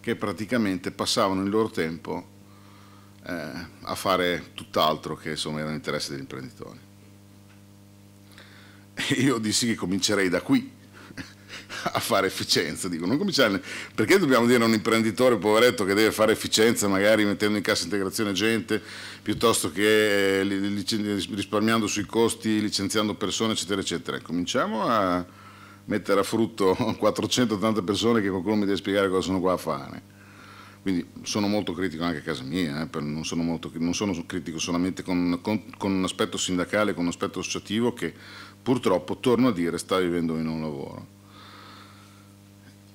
che praticamente passavano il loro tempo eh, a fare tutt'altro che insomma era l'interesse degli imprenditori. E io dissi che comincerei da qui a fare efficienza. Dico, non cominciare, perché dobbiamo dire a un imprenditore poveretto che deve fare efficienza magari mettendo in cassa integrazione gente piuttosto che eh, risparmiando sui costi, licenziando persone, eccetera, eccetera. Ecco, cominciamo a mettere a frutto 480 persone che qualcuno mi deve spiegare cosa sono qua a fare. Quindi sono molto critico anche a casa mia, eh, non, sono molto, non, sono critico solamente con, con, con un aspetto sindacale, con un aspetto associativo che purtroppo, torno a dire, sta vivendo in un lavoro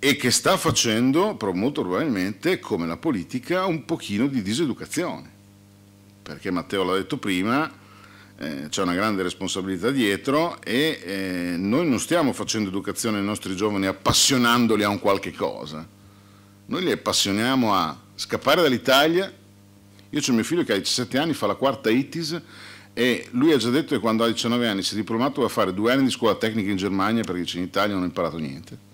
e che sta facendo molto probabilmente come la politica un pochino di diseducazione perché Matteo l'ha detto prima eh, c'è una grande responsabilità dietro e eh, noi non stiamo facendo educazione ai nostri giovani appassionandoli a un qualche cosa noi li appassioniamo a scappare dall'Italia io ho mio figlio che ha 17 anni fa la quarta ITIS e lui ha già detto che quando ha 19 anni si è diplomato va a fare due anni di scuola tecnica in Germania perché in Italia non ha imparato niente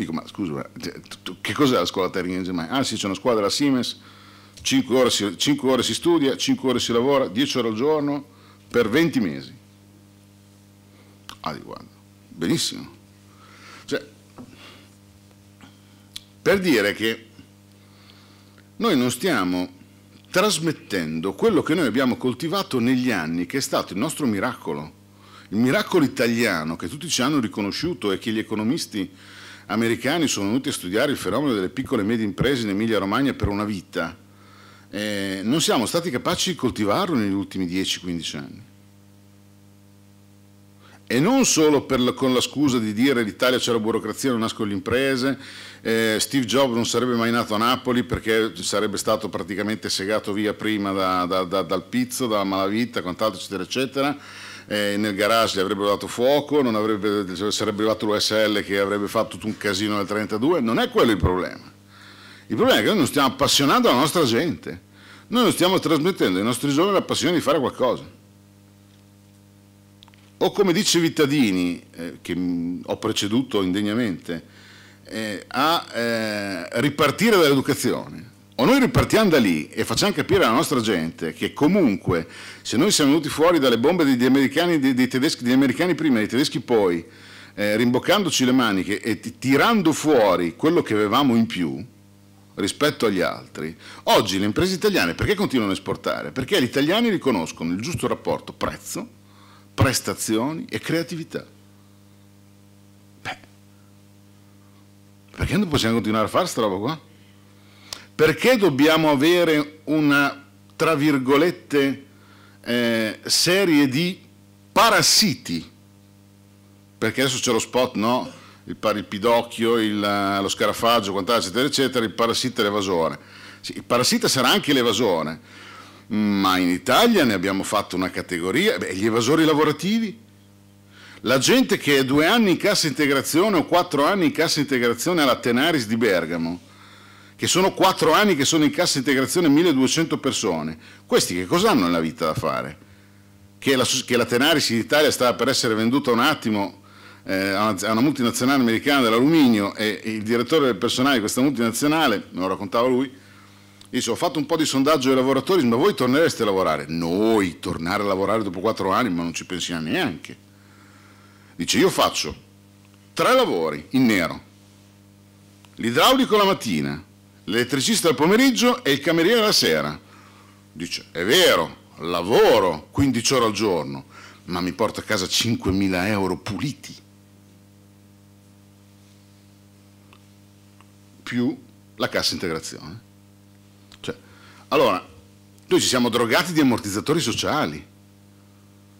Dico, ma scusa, ma, cioè, che cos'è la scuola tecnica in Ah sì, c'è una squadra della Siemens, 5 ore, si, 5 ore si studia, 5 ore si lavora, 10 ore al giorno, per 20 mesi. Ah, di benissimo. Cioè, per dire che noi non stiamo trasmettendo quello che noi abbiamo coltivato negli anni, che è stato il nostro miracolo, il miracolo italiano che tutti ci hanno riconosciuto e che gli economisti americani sono venuti a studiare il fenomeno delle piccole e medie imprese in Emilia Romagna per una vita, eh, non siamo stati capaci di coltivarlo negli ultimi 10-15 anni. E non solo la, con la scusa di dire l'Italia c'è la burocrazia, non nascono le imprese, eh, Steve Jobs non sarebbe mai nato a Napoli perché sarebbe stato praticamente segato via prima da, da, da, dal pizzo, dalla malavita, quant'altro, eccetera, eccetera eh, nel garage gli avrebbero dato fuoco, non avrebbe, sarebbe arrivato l'USL che avrebbe fatto tutto un casino nel 32, non è quello il problema. Il problema è che noi non stiamo appassionando la nostra gente, noi non stiamo trasmettendo ai nostri giovani la passione di fare qualcosa. O come dice Vittadini, eh, che mm, ho preceduto indegnamente, eh, a eh, ripartire dall'educazione o noi ripartiamo da lì e facciamo capire alla nostra gente che comunque se noi siamo venuti fuori dalle bombe degli americani, dei, dei tedeschi, degli americani prima e dei tedeschi poi, eh, rimboccandoci le maniche e tirando fuori quello che avevamo in più rispetto agli altri, oggi le imprese italiane perché continuano a esportare? Perché gli italiani riconoscono il giusto rapporto prezzo, prestazioni e creatività. Beh, perché non possiamo continuare a fare questa roba qua? Perché dobbiamo avere una, tra virgolette, eh, serie di parassiti? Perché adesso c'è lo spot, no? Il, il pidocchio, il, eh, lo scarafaggio, quant'altro, eccetera, eccetera, il parassita e l'evasore. Sì, il parassita sarà anche l'evasore, ma in Italia ne abbiamo fatto una categoria, beh, gli evasori lavorativi, la gente che è due anni in cassa integrazione o quattro anni in cassa integrazione alla Tenaris di Bergamo che sono quattro anni che sono in cassa integrazione 1200 persone, questi che cosa hanno nella vita da fare? Che la, che la Tenaris in Italia stava per essere venduta un attimo eh, a, una, a una multinazionale americana dell'alluminio e il direttore del personale di questa multinazionale, me lo raccontava lui, dice ho fatto un po' di sondaggio ai lavoratori, ma voi tornereste a lavorare? Noi tornare a lavorare dopo quattro anni, ma non ci pensiamo neanche. Dice io faccio tre lavori in nero, l'idraulico la mattina, l'elettricista al pomeriggio e il cameriere alla sera. Dice, è vero, lavoro 15 ore al giorno, ma mi porto a casa 5.000 euro puliti. Più la cassa integrazione. Cioè, allora, noi ci siamo drogati di ammortizzatori sociali.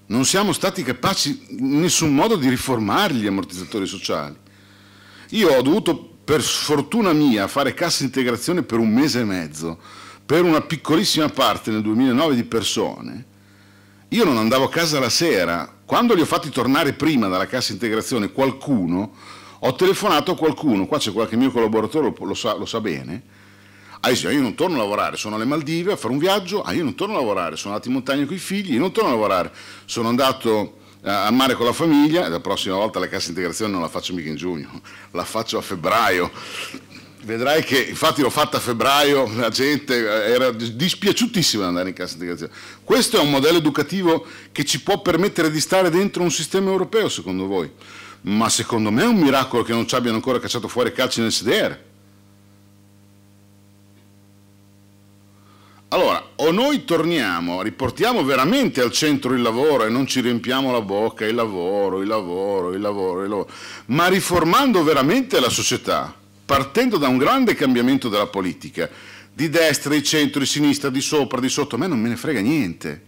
Non siamo stati capaci in nessun modo di riformare gli ammortizzatori sociali. Io ho dovuto per sfortuna mia, fare cassa integrazione per un mese e mezzo per una piccolissima parte nel 2009 di persone, io non andavo a casa la sera. Quando li ho fatti tornare prima dalla cassa integrazione qualcuno, ho telefonato a qualcuno, qua c'è qualche mio collaboratore, lo sa, lo sa bene, ah io non torno a lavorare, sono alle Maldive a fare un viaggio, ah io non torno a lavorare, sono andato in montagna con i figli, io non torno a lavorare, sono andato eh, a mare con la famiglia, la prossima volta la cassa integrazione non la faccio mica in giugno, la faccio a febbraio. Vedrai che, infatti l'ho fatta a febbraio, la gente eh, era dispiaciutissima di andare in cassa integrazione. Questo è un modello educativo che ci può permettere di stare dentro un sistema europeo, secondo voi? Ma secondo me è un miracolo che non ci abbiano ancora cacciato fuori calci nel sedere Allora, o noi torniamo, riportiamo veramente al centro il lavoro e non ci riempiamo la bocca, il lavoro, il lavoro, il lavoro, il lavoro, ma riformando veramente la società, partendo da un grande cambiamento della politica, di destra, di centro, di sinistra, di sopra, di sotto, a me non me ne frega niente.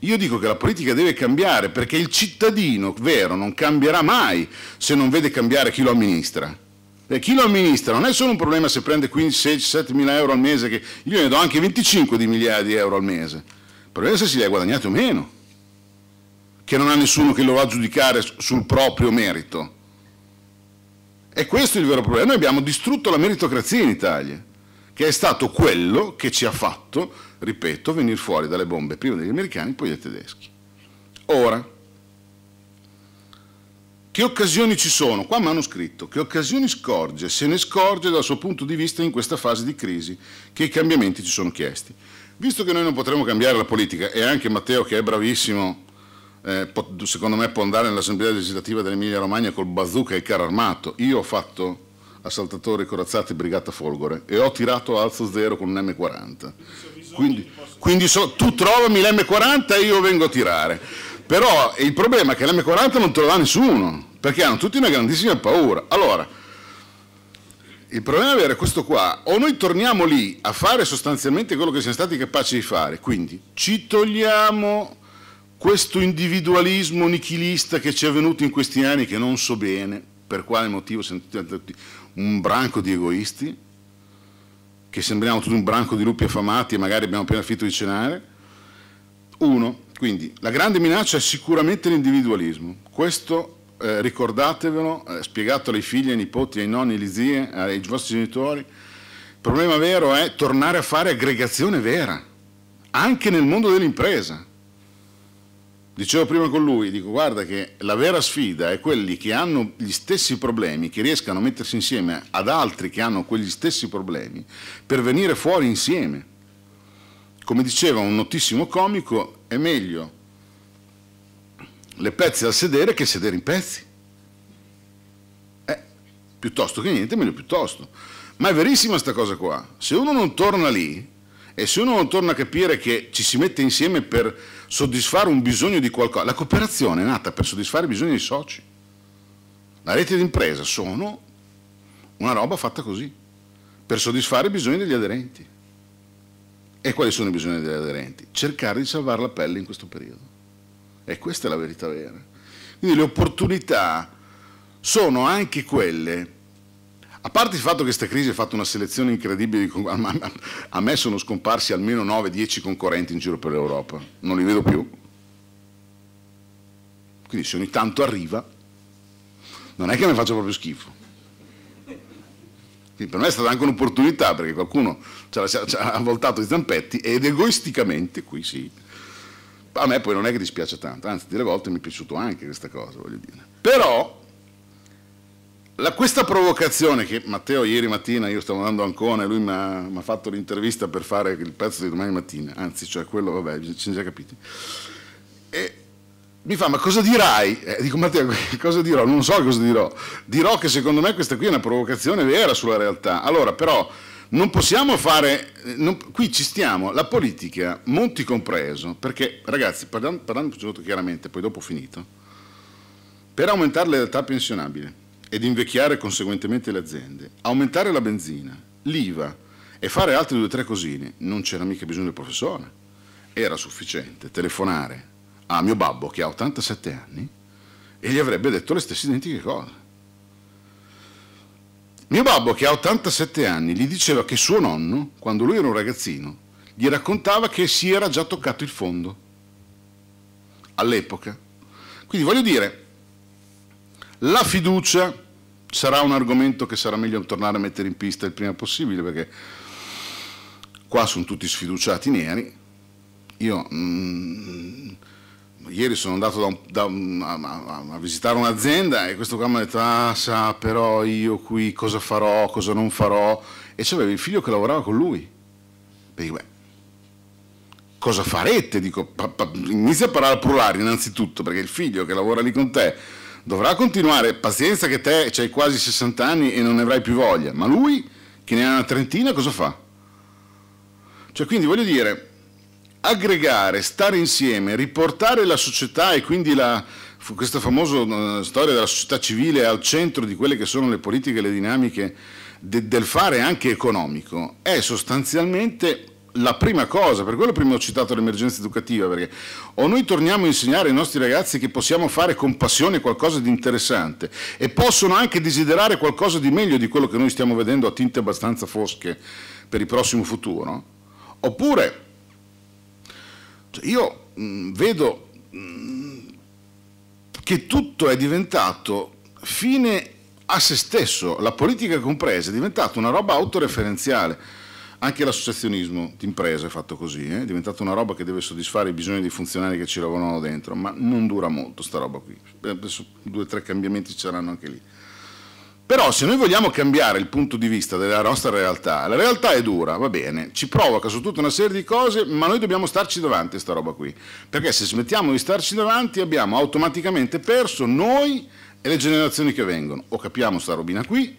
Io dico che la politica deve cambiare perché il cittadino vero non cambierà mai se non vede cambiare chi lo amministra. Eh, chi lo amministra non è solo un problema se prende 15, 16, 7 mila euro al mese, che io ne do anche 25 di miliardi di euro al mese, il problema è se si li ha guadagnati o meno, che non ha nessuno che lo va a giudicare sul proprio merito. E questo è il vero problema. Noi abbiamo distrutto la meritocrazia in Italia, che è stato quello che ci ha fatto, ripeto, venire fuori dalle bombe prima degli americani poi dei tedeschi. Ora, che occasioni ci sono? Qua mi hanno scritto che occasioni scorge, se ne scorge dal suo punto di vista in questa fase di crisi, che i cambiamenti ci sono chiesti. Visto che noi non potremo cambiare la politica e anche Matteo che è bravissimo, eh, secondo me può andare nell'Assemblea legislativa dell'Emilia Romagna col bazooka e il carro armato. Io ho fatto assaltatori corazzati Brigata Folgore e ho tirato alzo zero con un M40. Quindi, quindi so, tu trovami l'M40 e io vengo a tirare. Però il problema è che l'M40 non te lo dà nessuno perché hanno tutti una grandissima paura. Allora, il problema vero è questo qua, o noi torniamo lì a fare sostanzialmente quello che siamo stati capaci di fare, quindi ci togliamo questo individualismo nichilista che ci è venuto in questi anni che non so bene per quale motivo siamo tutti un branco di egoisti, che sembriamo tutti un branco di lupi affamati e magari abbiamo appena finito di cenare. Uno, quindi la grande minaccia è sicuramente l'individualismo, questo eh, ricordatevelo, eh, spiegatelo ai figli, ai nipoti, ai nonni, alle zie, ai vostri genitori. Il problema vero è tornare a fare aggregazione vera, anche nel mondo dell'impresa. Dicevo prima con lui, dico guarda che la vera sfida è quelli che hanno gli stessi problemi, che riescano a mettersi insieme ad altri che hanno quegli stessi problemi, per venire fuori insieme. Come diceva un notissimo comico, è meglio le pezze da sedere che sedere in pezzi. Eh, piuttosto che niente, meglio piuttosto. Ma è verissima questa cosa qua. Se uno non torna lì e se uno non torna a capire che ci si mette insieme per soddisfare un bisogno di qualcosa, la cooperazione è nata per soddisfare i bisogni dei soci. La rete d'impresa sono una roba fatta così, per soddisfare i bisogni degli aderenti. E quali sono i bisogni degli aderenti? Cercare di salvare la pelle in questo periodo. E questa è la verità vera. Quindi le opportunità sono anche quelle a parte il fatto che questa crisi ha fatto una selezione incredibile, a me sono scomparsi almeno 9-10 concorrenti in giro per l'Europa, non li vedo più. Quindi se ogni tanto arriva, non è che mi faccia proprio schifo. Quindi per me è stata anche un'opportunità perché qualcuno ci ha, voltato i zampetti ed egoisticamente, qui sì, a me poi non è che dispiace tanto, anzi delle volte mi è piaciuto anche questa cosa, voglio dire. Però la, questa provocazione che Matteo ieri mattina, io stavo andando a Ancona e lui mi ha, fatto l'intervista per fare il pezzo di domani mattina, anzi cioè quello, vabbè, ci siamo già capiti. E mi fa, ma cosa dirai? Eh, dico, Matteo, cosa dirò? Non so cosa dirò. Dirò che secondo me questa qui è una provocazione vera sulla realtà. Allora, però non possiamo fare, non, qui ci stiamo, la politica, Monti compreso, perché ragazzi, parlando, parlando chiaramente, poi dopo ho finito, per aumentare l'età pensionabile ed invecchiare conseguentemente le aziende, aumentare la benzina, l'IVA e fare altre due o tre cosine, non c'era mica bisogno del professore. Era sufficiente telefonare a mio babbo che ha 87 anni e gli avrebbe detto le stesse identiche cose. Mio babbo, che ha 87 anni, gli diceva che suo nonno, quando lui era un ragazzino, gli raccontava che si era già toccato il fondo. All'epoca. Quindi voglio dire, la fiducia sarà un argomento che sarà meglio tornare a mettere in pista il prima possibile, perché qua sono tutti sfiduciati neri. Io... Mm, ieri sono andato da un, da un, a, a, visitare un'azienda e questo qua mi ha detto, ah sa, però io qui cosa farò, cosa non farò, e c'aveva il figlio che lavorava con lui. Perché, beh, cosa farete? Dico, pa, pa, inizia a parlare al plurale innanzitutto, perché il figlio che lavora lì con te dovrà continuare, pazienza che te hai quasi 60 anni e non ne avrai più voglia, ma lui che ne ha una trentina cosa fa? Cioè quindi voglio dire, aggregare, stare insieme, riportare la società e quindi la, questa famosa eh, storia della società civile al centro di quelle che sono le politiche e le dinamiche de, del fare anche economico, è sostanzialmente la prima cosa, per quello prima ho citato l'emergenza educativa, perché o noi torniamo a insegnare ai nostri ragazzi che possiamo fare con passione qualcosa di interessante e possono anche desiderare qualcosa di meglio di quello che noi stiamo vedendo a tinte abbastanza fosche per il prossimo futuro, oppure cioè io mh, mm, vedo mh, mm, che tutto è diventato fine a se stesso, la politica compresa è diventata una roba autoreferenziale. Anche l'associazionismo d'impresa è fatto così, eh? è diventata una roba che deve soddisfare i bisogni dei funzionari che ci lavorano dentro, ma non dura molto sta roba qui. Adesso due o tre cambiamenti ci saranno anche lì. Però se noi vogliamo cambiare il punto di vista della nostra realtà, la realtà è dura, va bene, ci provoca su tutta una serie di cose, ma noi dobbiamo starci davanti a questa roba qui. Perché se smettiamo di starci davanti abbiamo automaticamente perso noi e le generazioni che vengono. O capiamo sta robina qui,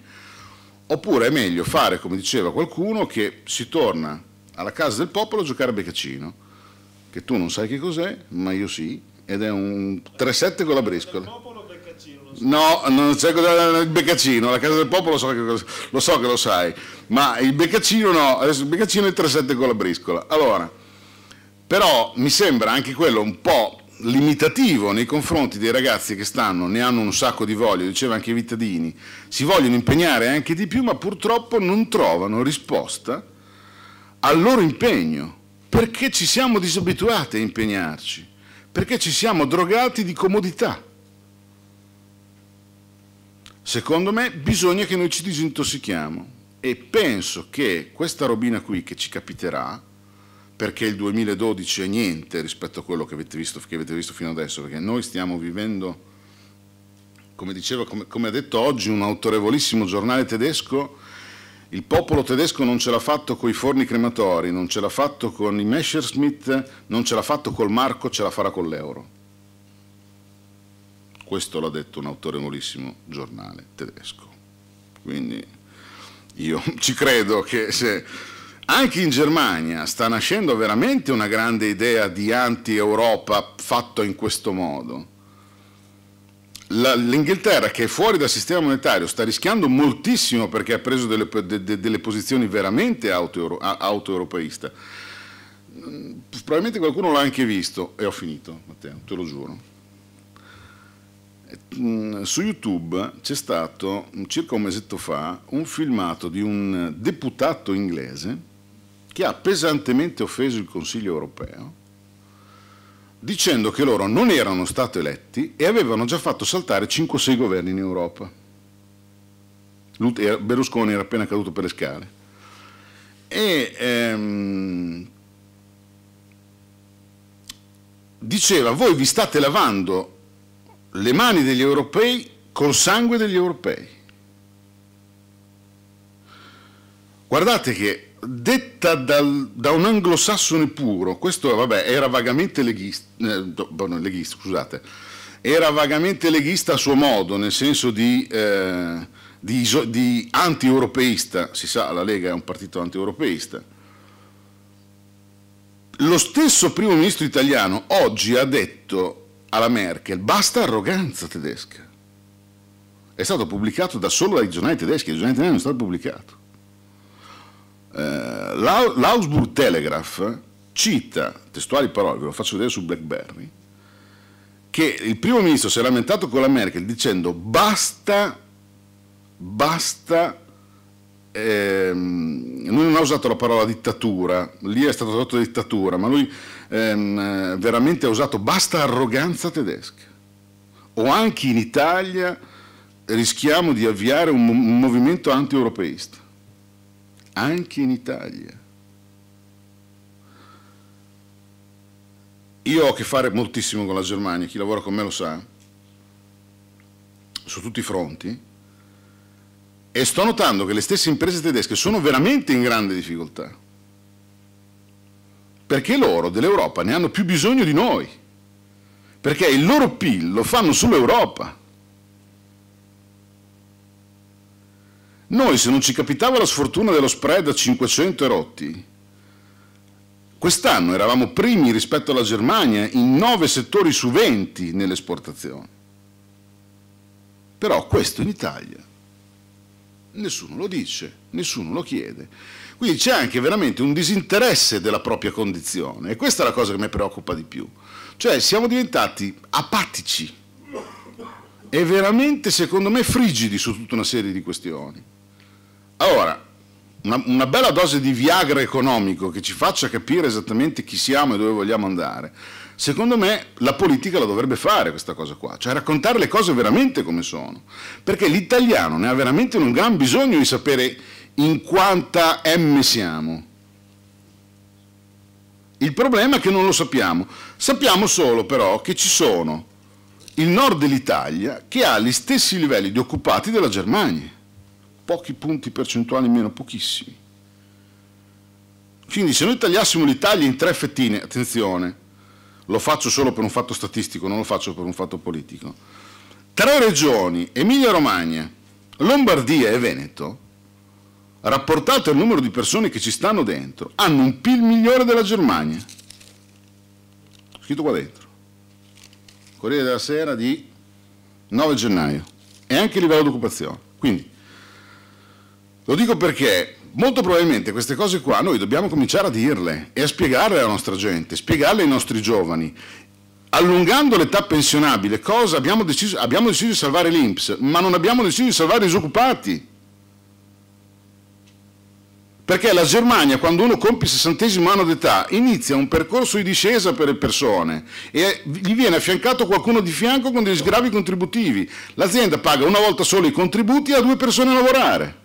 oppure è meglio fare, come diceva qualcuno, che si torna alla casa del popolo a giocare a Beccacino, che tu non sai che cos'è, ma io sì, ed è un 3-7 con la briscola. No, non c'è il Beccacino, la Casa del Popolo so che, lo so che lo sai, ma il Beccacino no, adesso il Beccacino è il 7 con la briscola. Allora, però mi sembra anche quello un po' limitativo nei confronti dei ragazzi che stanno, ne hanno un sacco di voglia, diceva anche Vitadini, si vogliono impegnare anche di più, ma purtroppo non trovano risposta al loro impegno, perché ci siamo disabituati a impegnarci, perché ci siamo drogati di comodità. Secondo me bisogna che noi ci disintossichiamo e penso che questa robina qui che ci capiterà, perché il 2012 è niente rispetto a quello che avete visto, che avete visto fino adesso, perché noi stiamo vivendo, come, diceva, come, come ha detto oggi un autorevolissimo giornale tedesco, il popolo tedesco non ce l'ha fatto con i forni crematori, non ce l'ha fatto con i Messerschmitt, non ce l'ha fatto col Marco, ce la farà con l'euro. Questo l'ha detto un autorevolissimo giornale tedesco. Quindi io ci credo che se anche in Germania sta nascendo veramente una grande idea di anti-Europa fatta in questo modo, l'Inghilterra che è fuori dal sistema monetario sta rischiando moltissimo perché ha preso delle, de, de, delle posizioni veramente auto-europeiste. Probabilmente qualcuno l'ha anche visto e ho finito, Matteo, te lo giuro. Mm, su YouTube c'è stato circa un mesetto fa un filmato di un deputato inglese che ha pesantemente offeso il Consiglio europeo dicendo che loro non erano stati eletti e avevano già fatto saltare 5 6 governi in Europa. Berlusconi era appena caduto per le scale. E ehm, diceva, voi vi state lavando le mani degli europei col sangue degli europei. Guardate che detta dal, da un anglosassone puro, questo vabbè, era vagamente eh, boh, leghista, eh, leghist, scusate, era vagamente leghista a suo modo, nel senso di, eh, di, di anti-europeista, si sa la Lega è un partito anti-europeista. Lo stesso primo ministro italiano oggi ha detto alla Merkel, basta arroganza tedesca. È stato pubblicato da solo dai giornali tedeschi, i giornali tedeschi non è stato pubblicato. Eh, L'Ausburg Telegraph eh, cita, testuali parole, ve lo faccio vedere su Blackberry, che il primo ministro si è lamentato con la Merkel dicendo basta, basta ehm, lui non ha usato la parola dittatura, lì è stato tradotto dittatura, ma lui ehm, veramente ha usato basta arroganza tedesca. O anche in Italia rischiamo di avviare un, un movimento anti-europeista, anche in Italia. Io ho a che fare moltissimo con la Germania, chi lavora con me lo sa, su tutti i fronti, e sto notando che le stesse imprese tedesche sono veramente in grande difficoltà, perché loro dell'Europa ne hanno più bisogno di noi, perché il loro PIL lo fanno sull'Europa. Noi se non ci capitava la sfortuna dello spread a 500 erotti, quest'anno eravamo primi rispetto alla Germania in 9 settori su 20 nell'esportazione. Però questo in Italia nessuno lo dice, nessuno lo chiede. Quindi c'è anche veramente un disinteresse della propria condizione e questa è la cosa che mi preoccupa di più. Cioè siamo diventati apatici e veramente secondo me frigidi su tutta una serie di questioni. Allora, una, una bella dose di Viagra economico che ci faccia capire esattamente chi siamo e dove vogliamo andare Secondo me la politica la dovrebbe fare questa cosa qua, cioè raccontare le cose veramente come sono, perché l'italiano ne ha veramente un gran bisogno di sapere in quanta M siamo. Il problema è che non lo sappiamo, sappiamo solo però che ci sono il nord dell'Italia che ha gli stessi livelli di occupati della Germania, pochi punti percentuali meno, pochissimi. Quindi se noi tagliassimo l'Italia in tre fettine, attenzione, lo faccio solo per un fatto statistico, non lo faccio per un fatto politico, tre regioni, Emilia-Romagna, Lombardia e Veneto, rapportate al numero di persone che ci stanno dentro, hanno un PIL migliore della Germania. Scritto qua dentro. Corriere della Sera di 9 gennaio. E anche il livello di occupazione. Quindi, lo dico perché molto probabilmente queste cose qua noi dobbiamo cominciare a dirle e a spiegarle alla nostra gente, spiegarle ai nostri giovani. Allungando l'età pensionabile, cosa abbiamo deciso? Abbiamo deciso di salvare l'Inps, ma non abbiamo deciso di salvare i disoccupati. Perché la Germania, quando uno compie il sessantesimo anno d'età, inizia un percorso di discesa per le persone e gli viene affiancato qualcuno di fianco con degli sgravi contributivi. L'azienda paga una volta solo i contributi e ha due persone a lavorare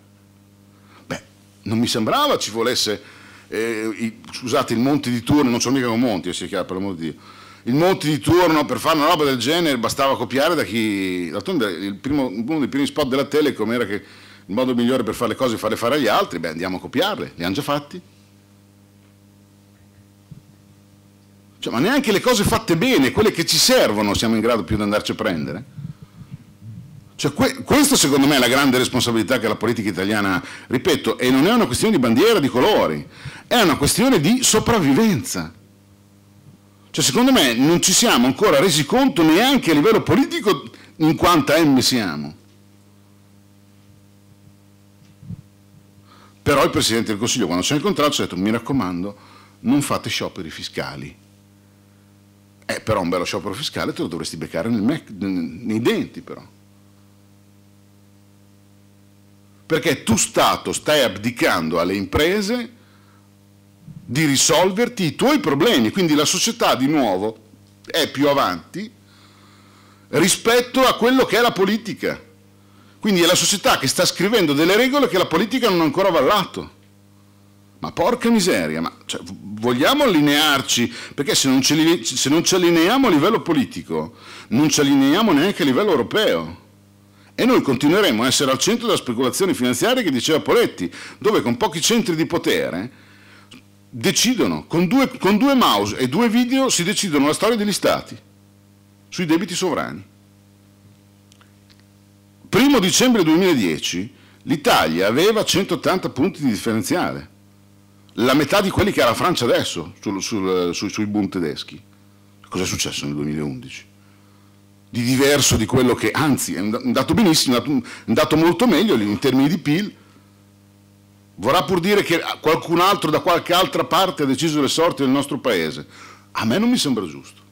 non mi sembrava ci volesse, eh, i, scusate, il Monte di Turno, non so mica con Monti, eh, sia chiaro, per l'amor di Dio, il Monti di Turno per fare una roba del genere bastava copiare da chi, d'altronde primo, uno dei primi spot della Telecom era che il modo migliore per fare le cose è farle fare agli altri, beh andiamo a copiarle, li hanno già fatti. Cioè, ma neanche le cose fatte bene, quelle che ci servono, siamo in grado più di andarci a prendere. Cioè, que- questa secondo me è la grande responsabilità che la politica italiana, ripeto, e non è una questione di bandiera, di colori, è una questione di sopravvivenza. Cioè, secondo me non ci siamo ancora resi conto neanche a livello politico in quanta M siamo. Però il Presidente del Consiglio, quando ci ha incontrato, ci ha detto, mi raccomando, non fate scioperi fiscali. Eh, però un bello sciopero fiscale te lo dovresti beccare nel, nei denti, però. perché tu Stato stai abdicando alle imprese di risolverti i tuoi problemi, quindi la società di nuovo è più avanti rispetto a quello che è la politica. Quindi è la società che sta scrivendo delle regole che la politica non ha ancora avallato. Ma porca miseria, ma cioè, vogliamo allinearci? Perché se non, ci, se non ci allineiamo a livello politico, non ci allineiamo neanche a livello europeo. E noi continueremo a essere al centro della speculazione finanziaria che diceva Poletti, dove con pochi centri di potere decidono, con due, con due mouse e due video si decidono la storia degli stati sui debiti sovrani. Primo dicembre 2010 l'Italia aveva 180 punti di differenziale, la metà di quelli che ha la Francia adesso sul, sul, su, sui boom tedeschi. Cos'è successo nel 2011? di diverso di quello che, anzi, è andato benissimo, è andato, è andato molto meglio in termini di PIL, vorrà pur dire che qualcun altro da qualche altra parte ha deciso le sorti del nostro paese. A me non mi sembra giusto.